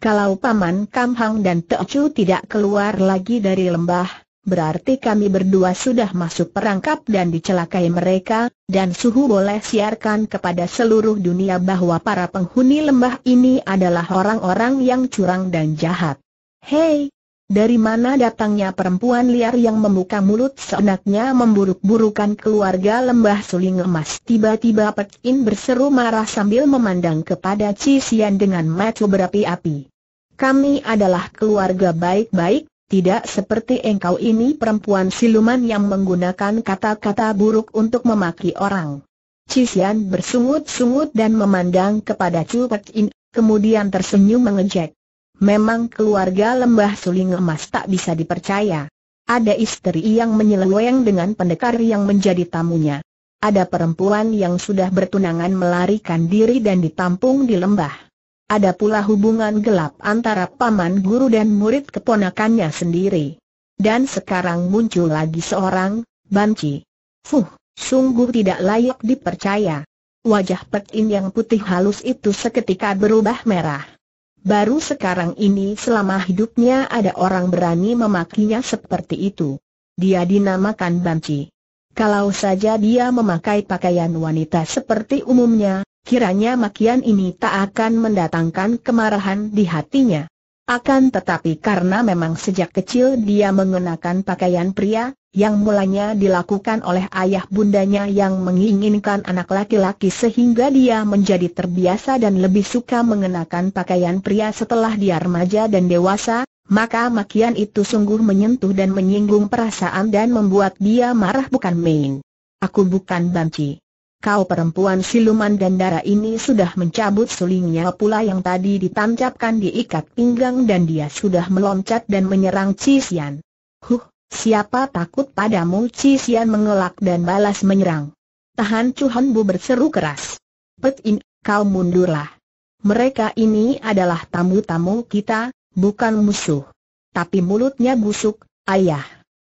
Kalau Paman Kam Hong dan Chu tidak keluar lagi dari lembah, berarti kami berdua sudah masuk perangkap dan dicelakai mereka, dan Suhu boleh siarkan kepada seluruh dunia bahwa para penghuni lembah ini adalah orang-orang yang curang dan jahat. Hei, dari mana datangnya perempuan liar yang membuka mulut seenaknya memburuk-burukan keluarga lembah suling emas? Tiba-tiba Pek In berseru marah sambil memandang kepada Cisian dengan mata berapi-api. Kami adalah keluarga baik-baik, tidak seperti engkau ini perempuan siluman yang menggunakan kata-kata buruk untuk memaki orang. Cisian bersungut-sungut dan memandang kepada Chu Pek In, kemudian tersenyum mengejek. Memang keluarga lembah suling emas tak bisa dipercaya. Ada istri yang menyeleweng dengan pendekar yang menjadi tamunya. Ada perempuan yang sudah bertunangan melarikan diri dan ditampung di lembah. Ada pula hubungan gelap antara paman guru dan murid keponakannya sendiri. Dan sekarang muncul lagi seorang, Banci. Fuh, sungguh tidak layak dipercaya. Wajah petin yang putih halus itu seketika berubah merah. Baru sekarang ini selama hidupnya ada orang berani memakinya seperti itu. Dia dinamakan banci. Kalau saja dia memakai pakaian wanita seperti umumnya, kiranya makian ini tak akan mendatangkan kemarahan di hatinya. Akan tetapi karena memang sejak kecil dia mengenakan pakaian pria, yang mulanya dilakukan oleh ayah bundanya yang menginginkan anak laki-laki sehingga dia menjadi terbiasa dan lebih suka mengenakan pakaian pria setelah dia remaja dan dewasa, maka makian itu sungguh menyentuh dan menyinggung perasaan dan membuat dia marah bukan main. Aku bukan banci kau perempuan siluman dan darah ini sudah mencabut sulingnya pula yang tadi ditancapkan di ikat pinggang dan dia sudah meloncat dan menyerang Cisian. Huh, siapa takut padamu Cisian mengelak dan balas menyerang. Tahan Cuhon Bu berseru keras. Pet In, kau mundurlah. Mereka ini adalah tamu-tamu kita, bukan musuh. Tapi mulutnya busuk, ayah.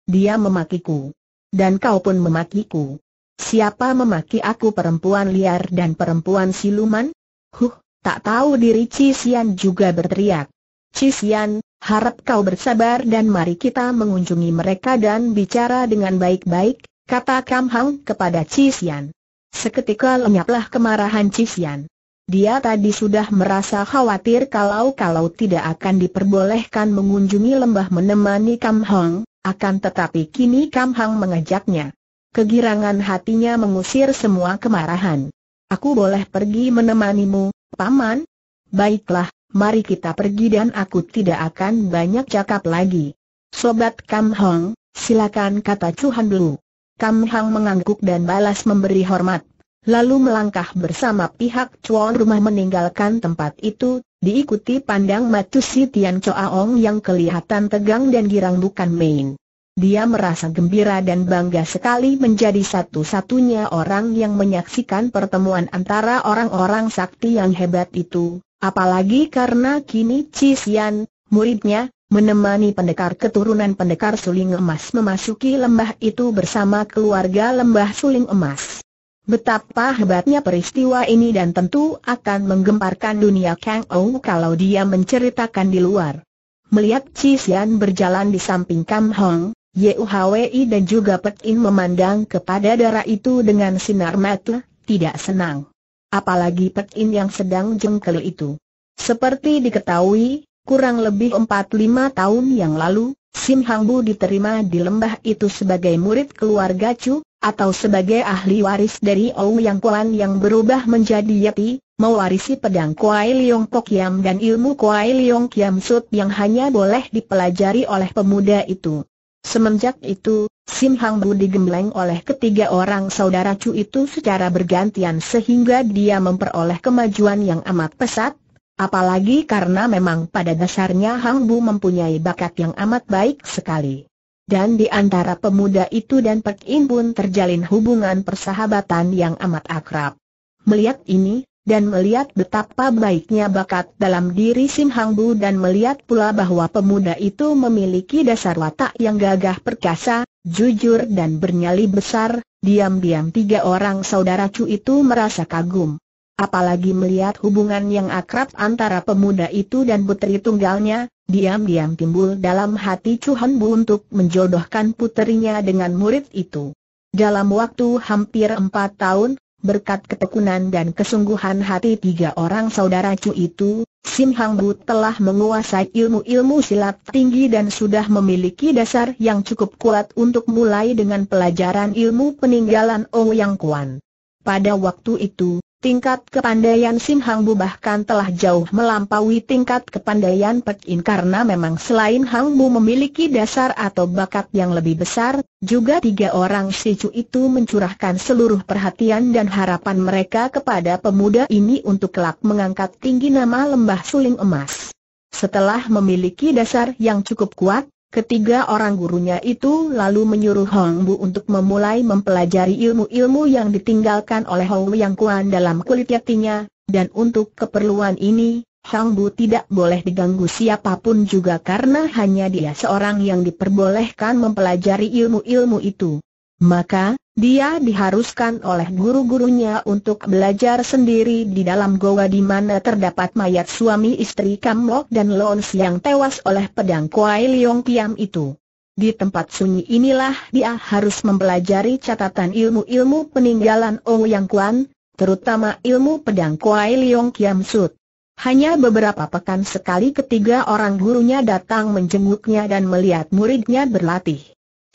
Dia memakiku. Dan kau pun memakiku. Siapa memaki aku perempuan liar dan perempuan siluman? Huh, tak tahu diri Cisian juga berteriak. Cisian, harap kau bersabar dan mari kita mengunjungi mereka dan bicara dengan baik-baik, kata Kam Hang kepada Cisian. Seketika lenyaplah kemarahan Cisian. Dia tadi sudah merasa khawatir kalau-kalau tidak akan diperbolehkan mengunjungi lembah menemani Kam Hang, akan tetapi kini Kam Hang mengajaknya. Kegirangan hatinya mengusir semua kemarahan. Aku boleh pergi menemanimu, Paman? Baiklah, mari kita pergi dan aku tidak akan banyak cakap lagi. Sobat Kam Hong, silakan kata Cuhan dulu. Kam Hong mengangguk dan balas memberi hormat. Lalu melangkah bersama pihak Chuan rumah meninggalkan tempat itu, diikuti pandang matu si Tian Ong yang kelihatan tegang dan girang bukan main. Dia merasa gembira dan bangga sekali menjadi satu-satunya orang yang menyaksikan pertemuan antara orang-orang sakti yang hebat itu, apalagi karena kini Cisian, muridnya, menemani pendekar keturunan pendekar suling emas memasuki lembah itu bersama keluarga lembah suling emas. Betapa hebatnya peristiwa ini dan tentu akan menggemparkan dunia Kang Ou kalau dia menceritakan di luar. Melihat Cisian berjalan di samping Kam Hong, Yuhwei dan juga Petin memandang kepada darah itu dengan sinar mata, tidak senang. Apalagi Petin yang sedang jengkel itu. Seperti diketahui, kurang lebih 4-5 tahun yang lalu, Sim Hang Bu diterima di lembah itu sebagai murid keluarga Chu, atau sebagai ahli waris dari Yang Kuan yang berubah menjadi Yeti, mewarisi pedang Kuai Liong Pok Yam dan ilmu Kuai Liong Kiam Sut yang hanya boleh dipelajari oleh pemuda itu. Semenjak itu, Sim Hang Bu digembleng oleh ketiga orang saudara Chu itu secara bergantian sehingga dia memperoleh kemajuan yang amat pesat, apalagi karena memang pada dasarnya Hang Bu mempunyai bakat yang amat baik sekali. Dan di antara pemuda itu dan Pek In pun terjalin hubungan persahabatan yang amat akrab. Melihat ini, dan melihat betapa baiknya bakat dalam diri Sim Hang Bu dan melihat pula bahwa pemuda itu memiliki dasar watak yang gagah perkasa, jujur dan bernyali besar, diam-diam tiga orang saudara Chu itu merasa kagum. Apalagi melihat hubungan yang akrab antara pemuda itu dan putri tunggalnya, diam-diam timbul dalam hati Chu Han Bu untuk menjodohkan putrinya dengan murid itu. Dalam waktu hampir empat tahun, berkat ketekunan dan kesungguhan hati tiga orang saudara Chu itu, Sim Hang Bu telah menguasai ilmu-ilmu silat tinggi dan sudah memiliki dasar yang cukup kuat untuk mulai dengan pelajaran ilmu peninggalan Ouyang Kuan. Pada waktu itu, Tingkat kepandaian Sim Hang Bu bahkan telah jauh melampaui tingkat kepandaian Pek In karena memang selain Hang Bu memiliki dasar atau bakat yang lebih besar, juga tiga orang Chu itu mencurahkan seluruh perhatian dan harapan mereka kepada pemuda ini untuk kelak mengangkat tinggi nama lembah suling emas. Setelah memiliki dasar yang cukup kuat, Ketiga orang gurunya itu lalu menyuruh Hong Bu untuk memulai mempelajari ilmu-ilmu yang ditinggalkan oleh Hong Yang Kuan dalam kulit yatinya, dan untuk keperluan ini, Hong Bu tidak boleh diganggu siapapun juga karena hanya dia seorang yang diperbolehkan mempelajari ilmu-ilmu itu. Maka, dia diharuskan oleh guru-gurunya untuk belajar sendiri di dalam goa di mana terdapat mayat suami istri Kam Lok dan Lons yang tewas oleh pedang Kuai Leong Piam itu. Di tempat sunyi inilah dia harus mempelajari catatan ilmu-ilmu peninggalan Ong Yang Kuan, terutama ilmu pedang Kuai Leong Kiam Sud. Hanya beberapa pekan sekali ketiga orang gurunya datang menjenguknya dan melihat muridnya berlatih.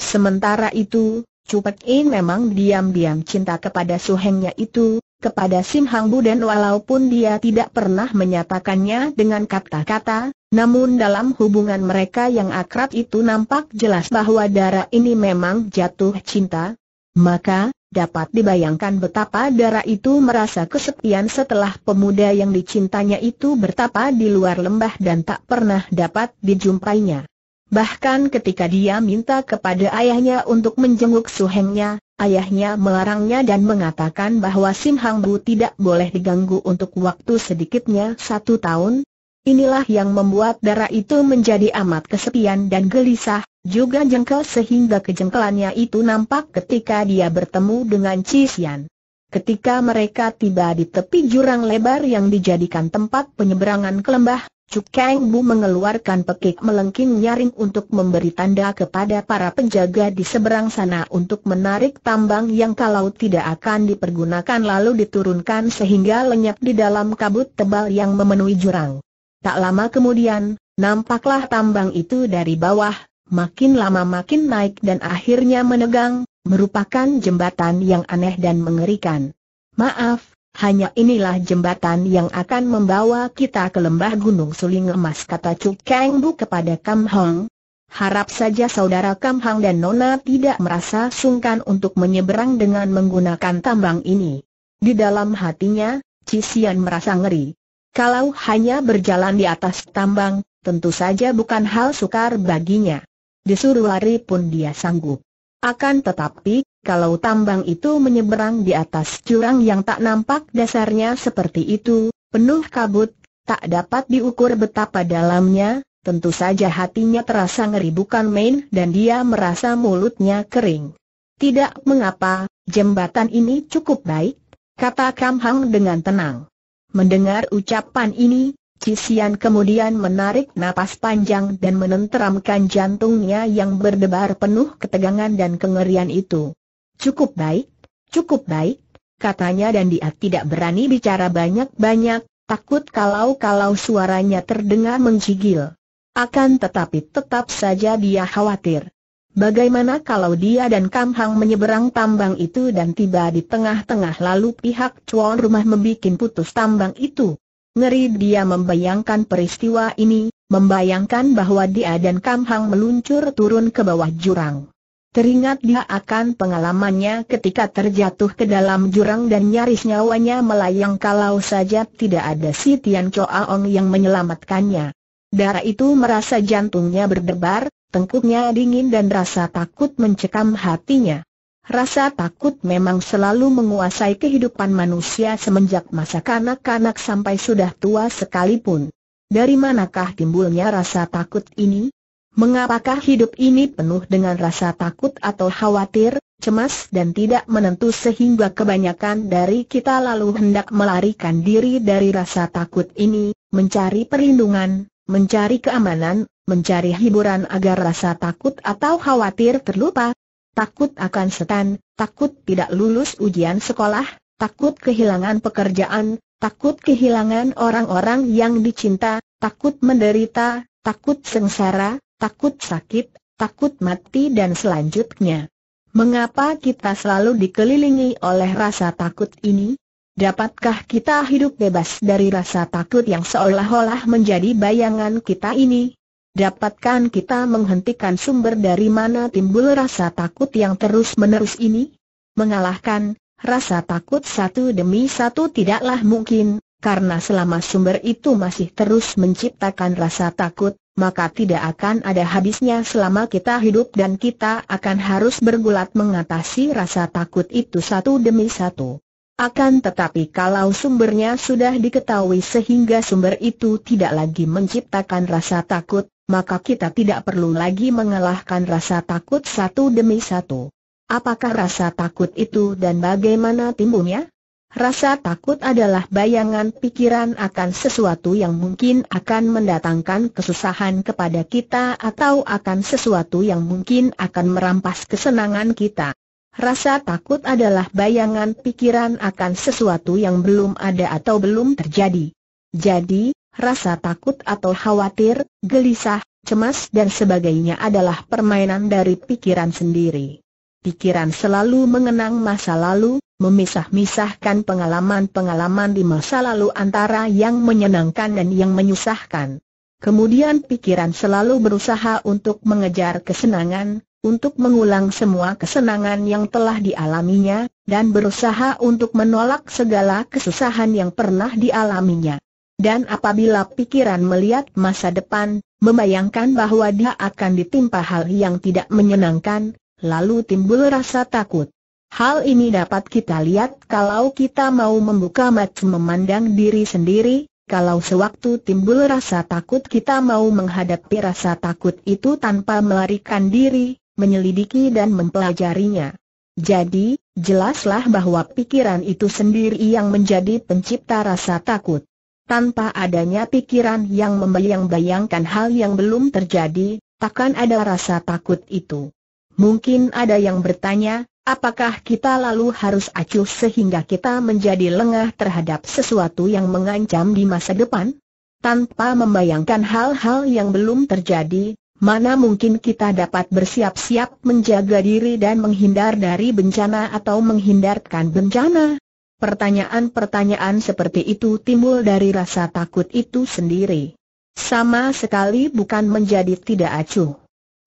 Sementara itu, Cupet In memang diam-diam cinta kepada suhengnya itu, kepada Sim Hang Bu dan walaupun dia tidak pernah menyatakannya dengan kata-kata, namun dalam hubungan mereka yang akrab itu nampak jelas bahwa darah ini memang jatuh cinta. Maka, dapat dibayangkan betapa darah itu merasa kesepian setelah pemuda yang dicintanya itu bertapa di luar lembah dan tak pernah dapat dijumpainya. Bahkan ketika dia minta kepada ayahnya untuk menjenguk suhengnya, ayahnya melarangnya dan mengatakan bahwa Sim Hang Bu tidak boleh diganggu untuk waktu sedikitnya satu tahun. Inilah yang membuat darah itu menjadi amat kesepian dan gelisah, juga jengkel sehingga kejengkelannya itu nampak ketika dia bertemu dengan Cisian. Ketika mereka tiba di tepi jurang lebar yang dijadikan tempat penyeberangan ke lembah, Cukeng Bu mengeluarkan pekik melengking nyaring untuk memberi tanda kepada para penjaga di seberang sana untuk menarik tambang yang kalau tidak akan dipergunakan lalu diturunkan sehingga lenyap di dalam kabut tebal yang memenuhi jurang. Tak lama kemudian, nampaklah tambang itu dari bawah, makin lama makin naik dan akhirnya menegang, merupakan jembatan yang aneh dan mengerikan. Maaf, hanya inilah jembatan yang akan membawa kita ke lembah Gunung Suling Emas kata Chu Keng Bu kepada Kam Hong. Harap saja saudara Kam Hong dan Nona tidak merasa sungkan untuk menyeberang dengan menggunakan tambang ini. Di dalam hatinya, Cisian merasa ngeri. Kalau hanya berjalan di atas tambang, tentu saja bukan hal sukar baginya. Disuruh lari pun dia sanggup. Akan tetapi, kalau tambang itu menyeberang di atas jurang yang tak nampak dasarnya seperti itu, penuh kabut, tak dapat diukur betapa dalamnya, tentu saja hatinya terasa ngeri bukan main dan dia merasa mulutnya kering. Tidak mengapa, jembatan ini cukup baik, kata Kam Hang dengan tenang. Mendengar ucapan ini, Cisian kemudian menarik napas panjang dan menenteramkan jantungnya yang berdebar penuh ketegangan dan kengerian itu. Cukup baik, cukup baik, katanya dan dia tidak berani bicara banyak-banyak, takut kalau-kalau suaranya terdengar mencigil. Akan tetapi tetap saja dia khawatir. Bagaimana kalau dia dan Kam Hang menyeberang tambang itu dan tiba di tengah-tengah lalu pihak cuan rumah membuat putus tambang itu? Ngeri dia membayangkan peristiwa ini, membayangkan bahwa dia dan Kam Hang meluncur turun ke bawah jurang. Teringat dia akan pengalamannya ketika terjatuh ke dalam jurang dan nyaris nyawanya melayang kalau saja tidak ada si Tian Choaong yang menyelamatkannya. Darah itu merasa jantungnya berdebar, tengkuknya dingin dan rasa takut mencekam hatinya. Rasa takut memang selalu menguasai kehidupan manusia semenjak masa kanak-kanak sampai sudah tua sekalipun. Dari manakah timbulnya rasa takut ini? Mengapakah hidup ini penuh dengan rasa takut atau khawatir, cemas dan tidak menentu sehingga kebanyakan dari kita lalu hendak melarikan diri dari rasa takut ini, mencari perlindungan, mencari keamanan, mencari hiburan agar rasa takut atau khawatir terlupa. Takut akan setan, takut tidak lulus ujian sekolah, takut kehilangan pekerjaan, takut kehilangan orang-orang yang dicinta, takut menderita, takut sengsara, takut sakit, takut mati dan selanjutnya. Mengapa kita selalu dikelilingi oleh rasa takut ini? Dapatkah kita hidup bebas dari rasa takut yang seolah-olah menjadi bayangan kita ini? Dapatkan kita menghentikan sumber dari mana timbul rasa takut yang terus-menerus ini? Mengalahkan, rasa takut satu demi satu tidaklah mungkin, karena selama sumber itu masih terus menciptakan rasa takut, maka tidak akan ada habisnya selama kita hidup dan kita akan harus bergulat mengatasi rasa takut itu satu demi satu. Akan tetapi kalau sumbernya sudah diketahui sehingga sumber itu tidak lagi menciptakan rasa takut, maka kita tidak perlu lagi mengalahkan rasa takut satu demi satu. Apakah rasa takut itu dan bagaimana timbulnya? Rasa takut adalah bayangan pikiran akan sesuatu yang mungkin akan mendatangkan kesusahan kepada kita atau akan sesuatu yang mungkin akan merampas kesenangan kita. Rasa takut adalah bayangan pikiran akan sesuatu yang belum ada atau belum terjadi. Jadi, rasa takut atau khawatir, gelisah, cemas dan sebagainya adalah permainan dari pikiran sendiri pikiran selalu mengenang masa lalu, memisah-misahkan pengalaman-pengalaman di masa lalu antara yang menyenangkan dan yang menyusahkan. Kemudian pikiran selalu berusaha untuk mengejar kesenangan, untuk mengulang semua kesenangan yang telah dialaminya, dan berusaha untuk menolak segala kesusahan yang pernah dialaminya. Dan apabila pikiran melihat masa depan, membayangkan bahwa dia akan ditimpa hal yang tidak menyenangkan, lalu timbul rasa takut. Hal ini dapat kita lihat kalau kita mau membuka mata memandang diri sendiri, kalau sewaktu timbul rasa takut kita mau menghadapi rasa takut itu tanpa melarikan diri, menyelidiki dan mempelajarinya. Jadi, jelaslah bahwa pikiran itu sendiri yang menjadi pencipta rasa takut. Tanpa adanya pikiran yang membayang-bayangkan hal yang belum terjadi, takkan ada rasa takut itu. Mungkin ada yang bertanya, apakah kita lalu harus acuh sehingga kita menjadi lengah terhadap sesuatu yang mengancam di masa depan? Tanpa membayangkan hal-hal yang belum terjadi, mana mungkin kita dapat bersiap-siap menjaga diri dan menghindar dari bencana atau menghindarkan bencana? Pertanyaan-pertanyaan seperti itu timbul dari rasa takut itu sendiri. Sama sekali bukan menjadi tidak acuh.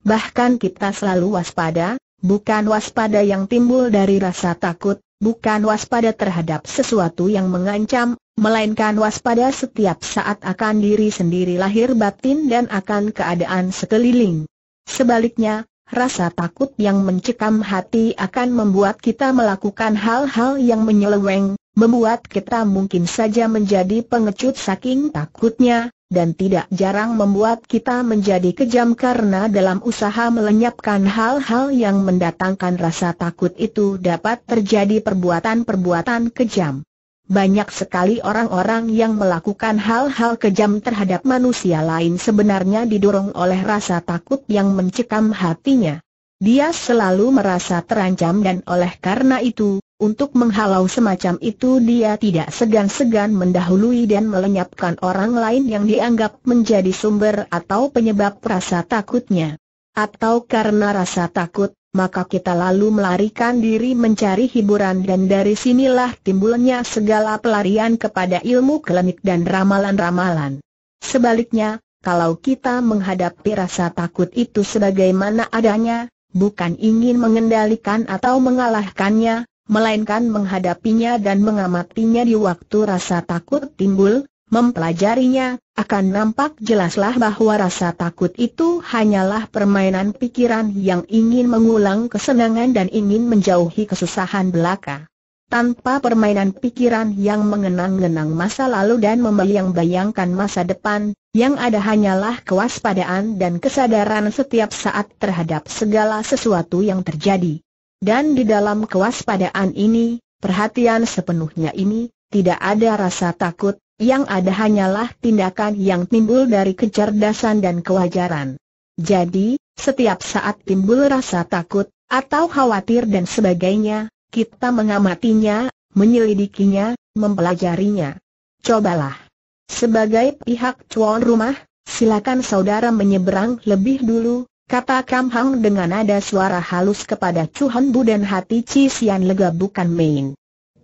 Bahkan kita selalu waspada, bukan waspada yang timbul dari rasa takut, bukan waspada terhadap sesuatu yang mengancam, melainkan waspada setiap saat akan diri sendiri lahir batin dan akan keadaan sekeliling. Sebaliknya, rasa takut yang mencekam hati akan membuat kita melakukan hal-hal yang menyeleweng, membuat kita mungkin saja menjadi pengecut saking takutnya, dan tidak jarang membuat kita menjadi kejam karena dalam usaha melenyapkan hal-hal yang mendatangkan rasa takut itu dapat terjadi perbuatan-perbuatan kejam. Banyak sekali orang-orang yang melakukan hal-hal kejam terhadap manusia lain sebenarnya didorong oleh rasa takut yang mencekam hatinya. Dia selalu merasa terancam dan oleh karena itu, untuk menghalau semacam itu dia tidak segan-segan mendahului dan melenyapkan orang lain yang dianggap menjadi sumber atau penyebab rasa takutnya. Atau karena rasa takut, maka kita lalu melarikan diri mencari hiburan dan dari sinilah timbulnya segala pelarian kepada ilmu klinik dan ramalan-ramalan. Sebaliknya, kalau kita menghadapi rasa takut itu sebagaimana adanya, bukan ingin mengendalikan atau mengalahkannya, melainkan menghadapinya dan mengamatinya di waktu rasa takut timbul, mempelajarinya, akan nampak jelaslah bahwa rasa takut itu hanyalah permainan pikiran yang ingin mengulang kesenangan dan ingin menjauhi kesusahan belaka. Tanpa permainan pikiran yang mengenang-genang masa lalu dan membayang-bayangkan masa depan, yang ada hanyalah kewaspadaan dan kesadaran setiap saat terhadap segala sesuatu yang terjadi. Dan di dalam kewaspadaan ini, perhatian sepenuhnya ini, tidak ada rasa takut, yang ada hanyalah tindakan yang timbul dari kecerdasan dan kewajaran. Jadi, setiap saat timbul rasa takut, atau khawatir dan sebagainya, kita mengamatinya, menyelidikinya, mempelajarinya. Cobalah. Sebagai pihak cuan rumah, silakan saudara menyeberang lebih dulu, Kata Kam Hang dengan nada suara halus kepada Chu Han Bu dan hati Chi Xian lega bukan main.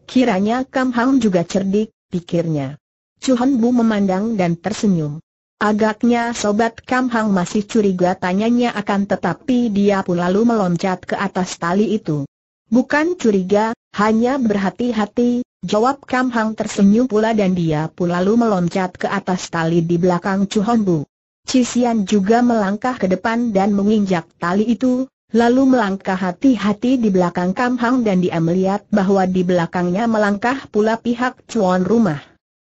Kiranya Kam Hang juga cerdik, pikirnya. Chu Han Bu memandang dan tersenyum. Agaknya sobat Kam Hang masih curiga tanyanya akan tetapi dia pun lalu meloncat ke atas tali itu. Bukan curiga, hanya berhati-hati, jawab Kam Hang tersenyum pula dan dia pun lalu meloncat ke atas tali di belakang Chu Han Bu. Cisian juga melangkah ke depan dan menginjak tali itu, lalu melangkah hati-hati di belakang Kam Hang dan dia melihat bahwa di belakangnya melangkah pula pihak cuan rumah.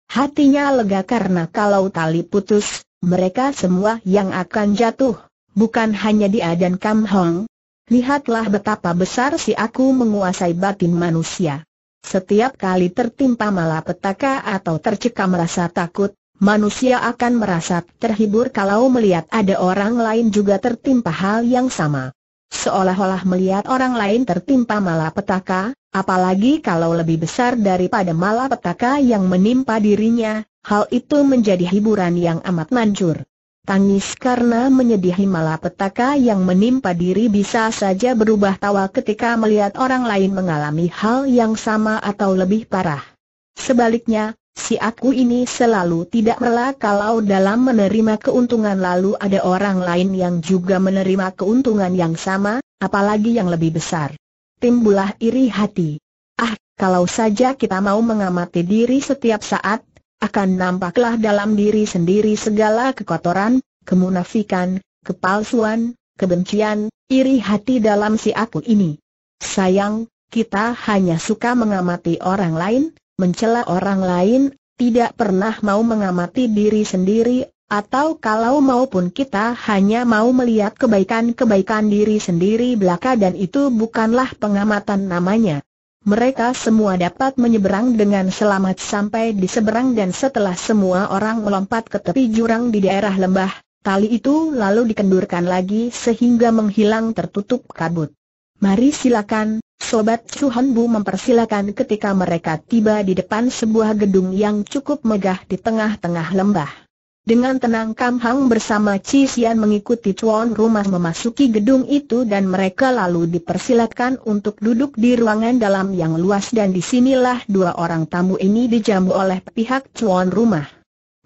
Hatinya lega karena kalau tali putus, mereka semua yang akan jatuh, bukan hanya dia dan Kam Hong. Lihatlah betapa besar si aku menguasai batin manusia. Setiap kali tertimpa malapetaka atau tercekam rasa takut, manusia akan merasa terhibur kalau melihat ada orang lain juga tertimpa hal yang sama. Seolah-olah melihat orang lain tertimpa malapetaka, apalagi kalau lebih besar daripada malapetaka yang menimpa dirinya, hal itu menjadi hiburan yang amat manjur. Tangis karena menyedihi malapetaka yang menimpa diri bisa saja berubah tawa ketika melihat orang lain mengalami hal yang sama atau lebih parah. Sebaliknya, Si aku ini selalu tidak rela kalau dalam menerima keuntungan lalu ada orang lain yang juga menerima keuntungan yang sama, apalagi yang lebih besar. Timbullah iri hati. Ah, kalau saja kita mau mengamati diri setiap saat, akan nampaklah dalam diri sendiri segala kekotoran, kemunafikan, kepalsuan, kebencian, iri hati dalam si aku ini. Sayang, kita hanya suka mengamati orang lain, mencela orang lain, tidak pernah mau mengamati diri sendiri, atau kalau maupun kita hanya mau melihat kebaikan-kebaikan diri sendiri belaka dan itu bukanlah pengamatan namanya. Mereka semua dapat menyeberang dengan selamat sampai di seberang dan setelah semua orang melompat ke tepi jurang di daerah lembah, tali itu lalu dikendurkan lagi sehingga menghilang tertutup kabut. Mari silakan, Sobat Chuhan Bu mempersilakan ketika mereka tiba di depan sebuah gedung yang cukup megah di tengah-tengah lembah. Dengan tenang Kam Hang bersama Chi Xian mengikuti Chuan rumah memasuki gedung itu dan mereka lalu dipersilakan untuk duduk di ruangan dalam yang luas dan disinilah dua orang tamu ini dijamu oleh pihak Chuan rumah.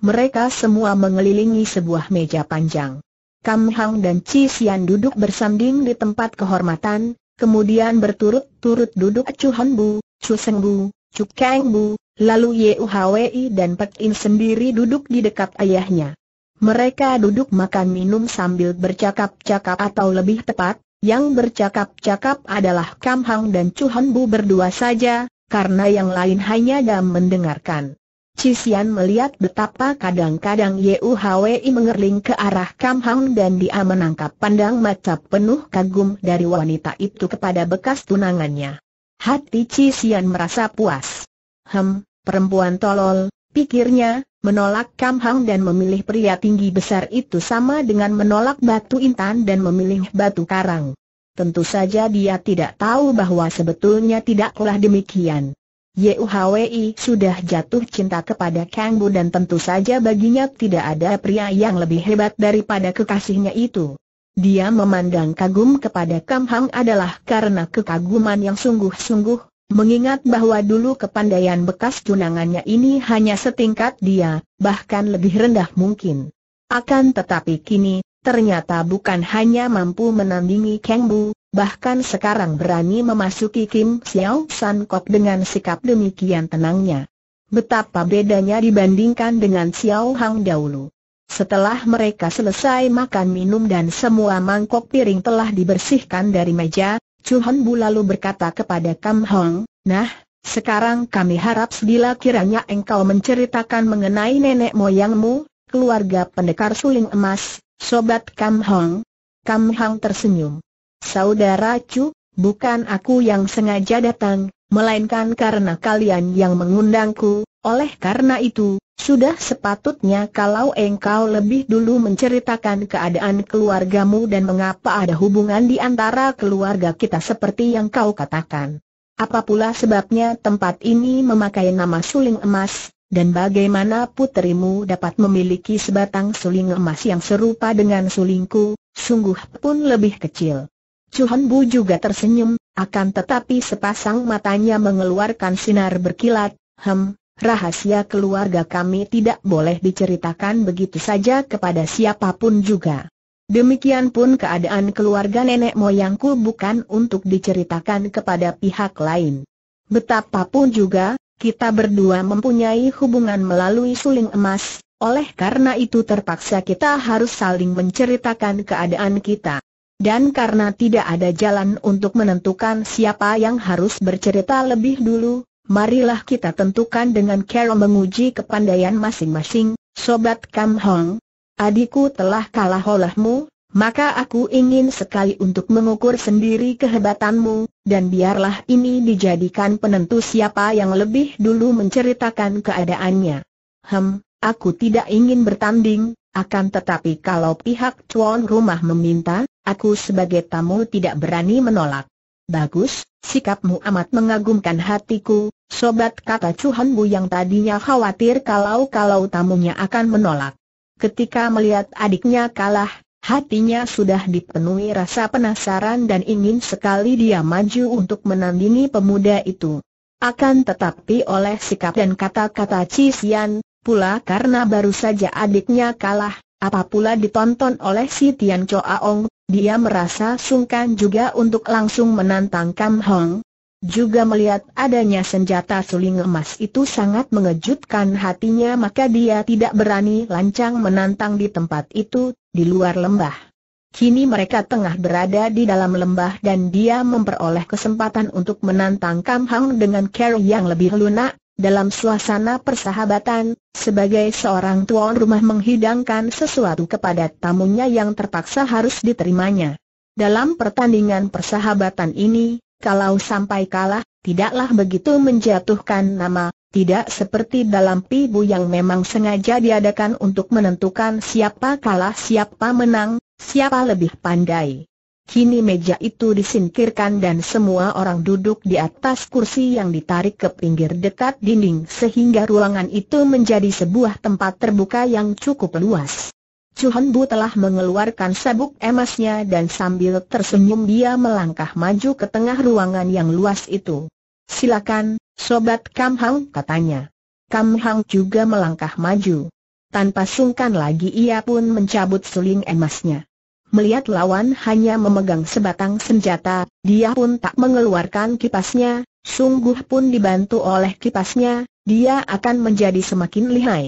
Mereka semua mengelilingi sebuah meja panjang. Kam Hang dan Chi Xian duduk bersanding di tempat kehormatan, kemudian berturut-turut duduk Chu Han Bu, Chu Seng Bu, Chu Kang Bu, lalu Ye Hwi dan Pek In sendiri duduk di dekat ayahnya. Mereka duduk makan minum sambil bercakap-cakap atau lebih tepat, yang bercakap-cakap adalah Kam Hang dan Chu Han Bu berdua saja, karena yang lain hanya dam mendengarkan. Cisian melihat betapa kadang-kadang Yu Hwei mengerling ke arah Kam Hang dan dia menangkap pandang mata penuh kagum dari wanita itu kepada bekas tunangannya. Hati Cisian merasa puas. Hem, perempuan tolol, pikirnya, menolak Kam Hang dan memilih pria tinggi besar itu sama dengan menolak batu intan dan memilih batu karang. Tentu saja dia tidak tahu bahwa sebetulnya tidaklah demikian. Yuhwei sudah jatuh cinta kepada Kang Bu dan tentu saja baginya tidak ada pria yang lebih hebat daripada kekasihnya itu. Dia memandang kagum kepada Kam Hang adalah karena kekaguman yang sungguh-sungguh, mengingat bahwa dulu kepandaian bekas tunangannya ini hanya setingkat dia, bahkan lebih rendah mungkin. Akan tetapi kini, ternyata bukan hanya mampu menandingi Kang Bu, bahkan sekarang berani memasuki Kim Xiao San Kok dengan sikap demikian tenangnya. Betapa bedanya dibandingkan dengan Xiao Hang dahulu. Setelah mereka selesai makan minum dan semua mangkok piring telah dibersihkan dari meja, Chu Hon Bu lalu berkata kepada Kam Hong, Nah, sekarang kami harap sebila kiranya engkau menceritakan mengenai nenek moyangmu, keluarga pendekar suling emas, Sobat Kam Hong. Kam Hong tersenyum. Saudara Chu, bukan aku yang sengaja datang, melainkan karena kalian yang mengundangku, oleh karena itu, sudah sepatutnya kalau engkau lebih dulu menceritakan keadaan keluargamu dan mengapa ada hubungan di antara keluarga kita seperti yang kau katakan. Apa pula sebabnya tempat ini memakai nama suling emas, dan bagaimana puterimu dapat memiliki sebatang suling emas yang serupa dengan sulingku, sungguh pun lebih kecil. Chuan Bu juga tersenyum, akan tetapi sepasang matanya mengeluarkan sinar berkilat, hem, rahasia keluarga kami tidak boleh diceritakan begitu saja kepada siapapun juga. Demikian pun keadaan keluarga nenek moyangku bukan untuk diceritakan kepada pihak lain. Betapapun juga, kita berdua mempunyai hubungan melalui suling emas, oleh karena itu terpaksa kita harus saling menceritakan keadaan kita dan karena tidak ada jalan untuk menentukan siapa yang harus bercerita lebih dulu, marilah kita tentukan dengan cara menguji kepandaian masing-masing, Sobat Kam Hong. Adikku telah kalah olehmu, maka aku ingin sekali untuk mengukur sendiri kehebatanmu, dan biarlah ini dijadikan penentu siapa yang lebih dulu menceritakan keadaannya. Hem, aku tidak ingin bertanding, akan tetapi kalau pihak tuan rumah meminta, aku sebagai tamu tidak berani menolak. Bagus, sikapmu amat mengagumkan hatiku, sobat kata Cuhan Bu yang tadinya khawatir kalau-kalau tamunya akan menolak. Ketika melihat adiknya kalah, Hatinya sudah dipenuhi rasa penasaran dan ingin sekali dia maju untuk menandingi pemuda itu. Akan tetapi oleh sikap dan kata-kata Cisian, pula karena baru saja adiknya kalah, apa pula ditonton oleh si Tian Aong dia merasa sungkan juga untuk langsung menantang Kam Hong. Juga melihat adanya senjata suling emas itu sangat mengejutkan hatinya maka dia tidak berani lancang menantang di tempat itu, di luar lembah. Kini mereka tengah berada di dalam lembah dan dia memperoleh kesempatan untuk menantang Kam Hang dengan care yang lebih lunak, dalam suasana persahabatan, sebagai seorang tuan rumah menghidangkan sesuatu kepada tamunya yang terpaksa harus diterimanya. Dalam pertandingan persahabatan ini, kalau sampai kalah, tidaklah begitu menjatuhkan nama, tidak seperti dalam pibu yang memang sengaja diadakan untuk menentukan siapa kalah siapa menang, siapa lebih pandai. Kini meja itu disingkirkan dan semua orang duduk di atas kursi yang ditarik ke pinggir dekat dinding sehingga ruangan itu menjadi sebuah tempat terbuka yang cukup luas. Chuhan Bu telah mengeluarkan sabuk emasnya dan sambil tersenyum dia melangkah maju ke tengah ruangan yang luas itu. Silakan, Sobat Kam Hang katanya. Kam Hang juga melangkah maju. Tanpa sungkan lagi ia pun mencabut suling emasnya. Melihat lawan hanya memegang sebatang senjata, dia pun tak mengeluarkan kipasnya, sungguh pun dibantu oleh kipasnya, dia akan menjadi semakin lihai.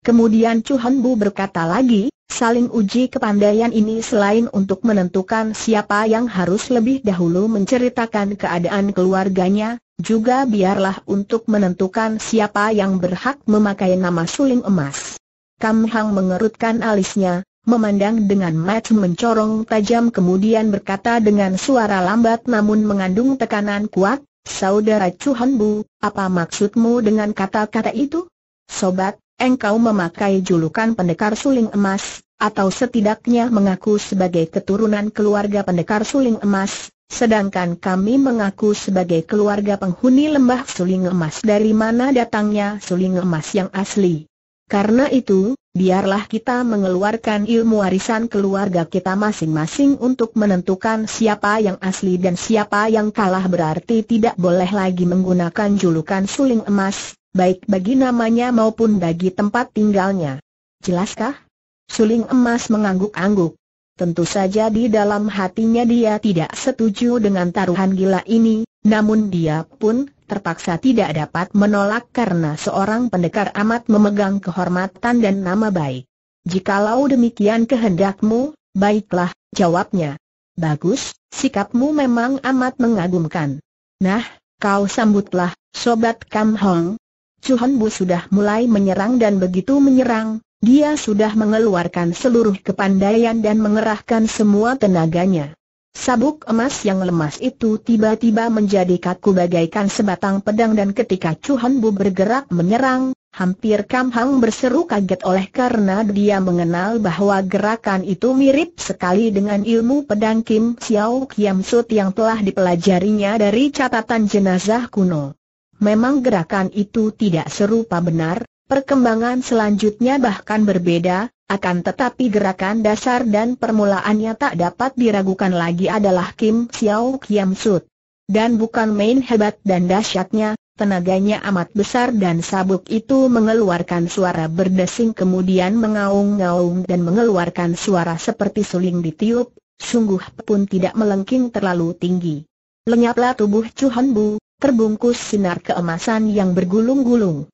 Kemudian Chu Han Bu berkata lagi, saling uji kepandaian ini selain untuk menentukan siapa yang harus lebih dahulu menceritakan keadaan keluarganya, juga biarlah untuk menentukan siapa yang berhak memakai nama suling emas. Kam Hang mengerutkan alisnya, memandang dengan mata mencorong tajam kemudian berkata dengan suara lambat namun mengandung tekanan kuat, Saudara Chuan Bu, apa maksudmu dengan kata-kata itu? Sobat, engkau memakai julukan pendekar suling emas, atau setidaknya mengaku sebagai keturunan keluarga pendekar suling emas, sedangkan kami mengaku sebagai keluarga penghuni lembah suling emas dari mana datangnya suling emas yang asli. Karena itu, biarlah kita mengeluarkan ilmu warisan keluarga kita masing-masing untuk menentukan siapa yang asli dan siapa yang kalah berarti tidak boleh lagi menggunakan julukan suling emas, baik bagi namanya maupun bagi tempat tinggalnya. Jelaskah? Suling emas mengangguk-angguk. Tentu saja di dalam hatinya dia tidak setuju dengan taruhan gila ini, namun dia pun terpaksa tidak dapat menolak karena seorang pendekar amat memegang kehormatan dan nama baik. Jikalau demikian kehendakmu, baiklah, jawabnya. Bagus, sikapmu memang amat mengagumkan. Nah, kau sambutlah, Sobat Kam Hong. Chuhon Bu sudah mulai menyerang dan begitu menyerang, dia sudah mengeluarkan seluruh kepandaian dan mengerahkan semua tenaganya. Sabuk emas yang lemas itu tiba-tiba menjadi kaku bagaikan sebatang pedang dan ketika Chu Han Bu bergerak menyerang, hampir Kam Hang berseru kaget oleh karena dia mengenal bahwa gerakan itu mirip sekali dengan ilmu pedang Kim Xiao Kiam Sut yang telah dipelajarinya dari catatan jenazah kuno. Memang gerakan itu tidak serupa benar, perkembangan selanjutnya bahkan berbeda, akan tetapi gerakan dasar dan permulaannya tak dapat diragukan lagi adalah Kim Xiao Kiam Sud. Dan bukan main hebat dan dahsyatnya, tenaganya amat besar dan sabuk itu mengeluarkan suara berdesing kemudian mengaung-ngaung dan mengeluarkan suara seperti suling ditiup, sungguh pun tidak melengking terlalu tinggi. Lenyaplah tubuh Chu Bu, terbungkus sinar keemasan yang bergulung-gulung.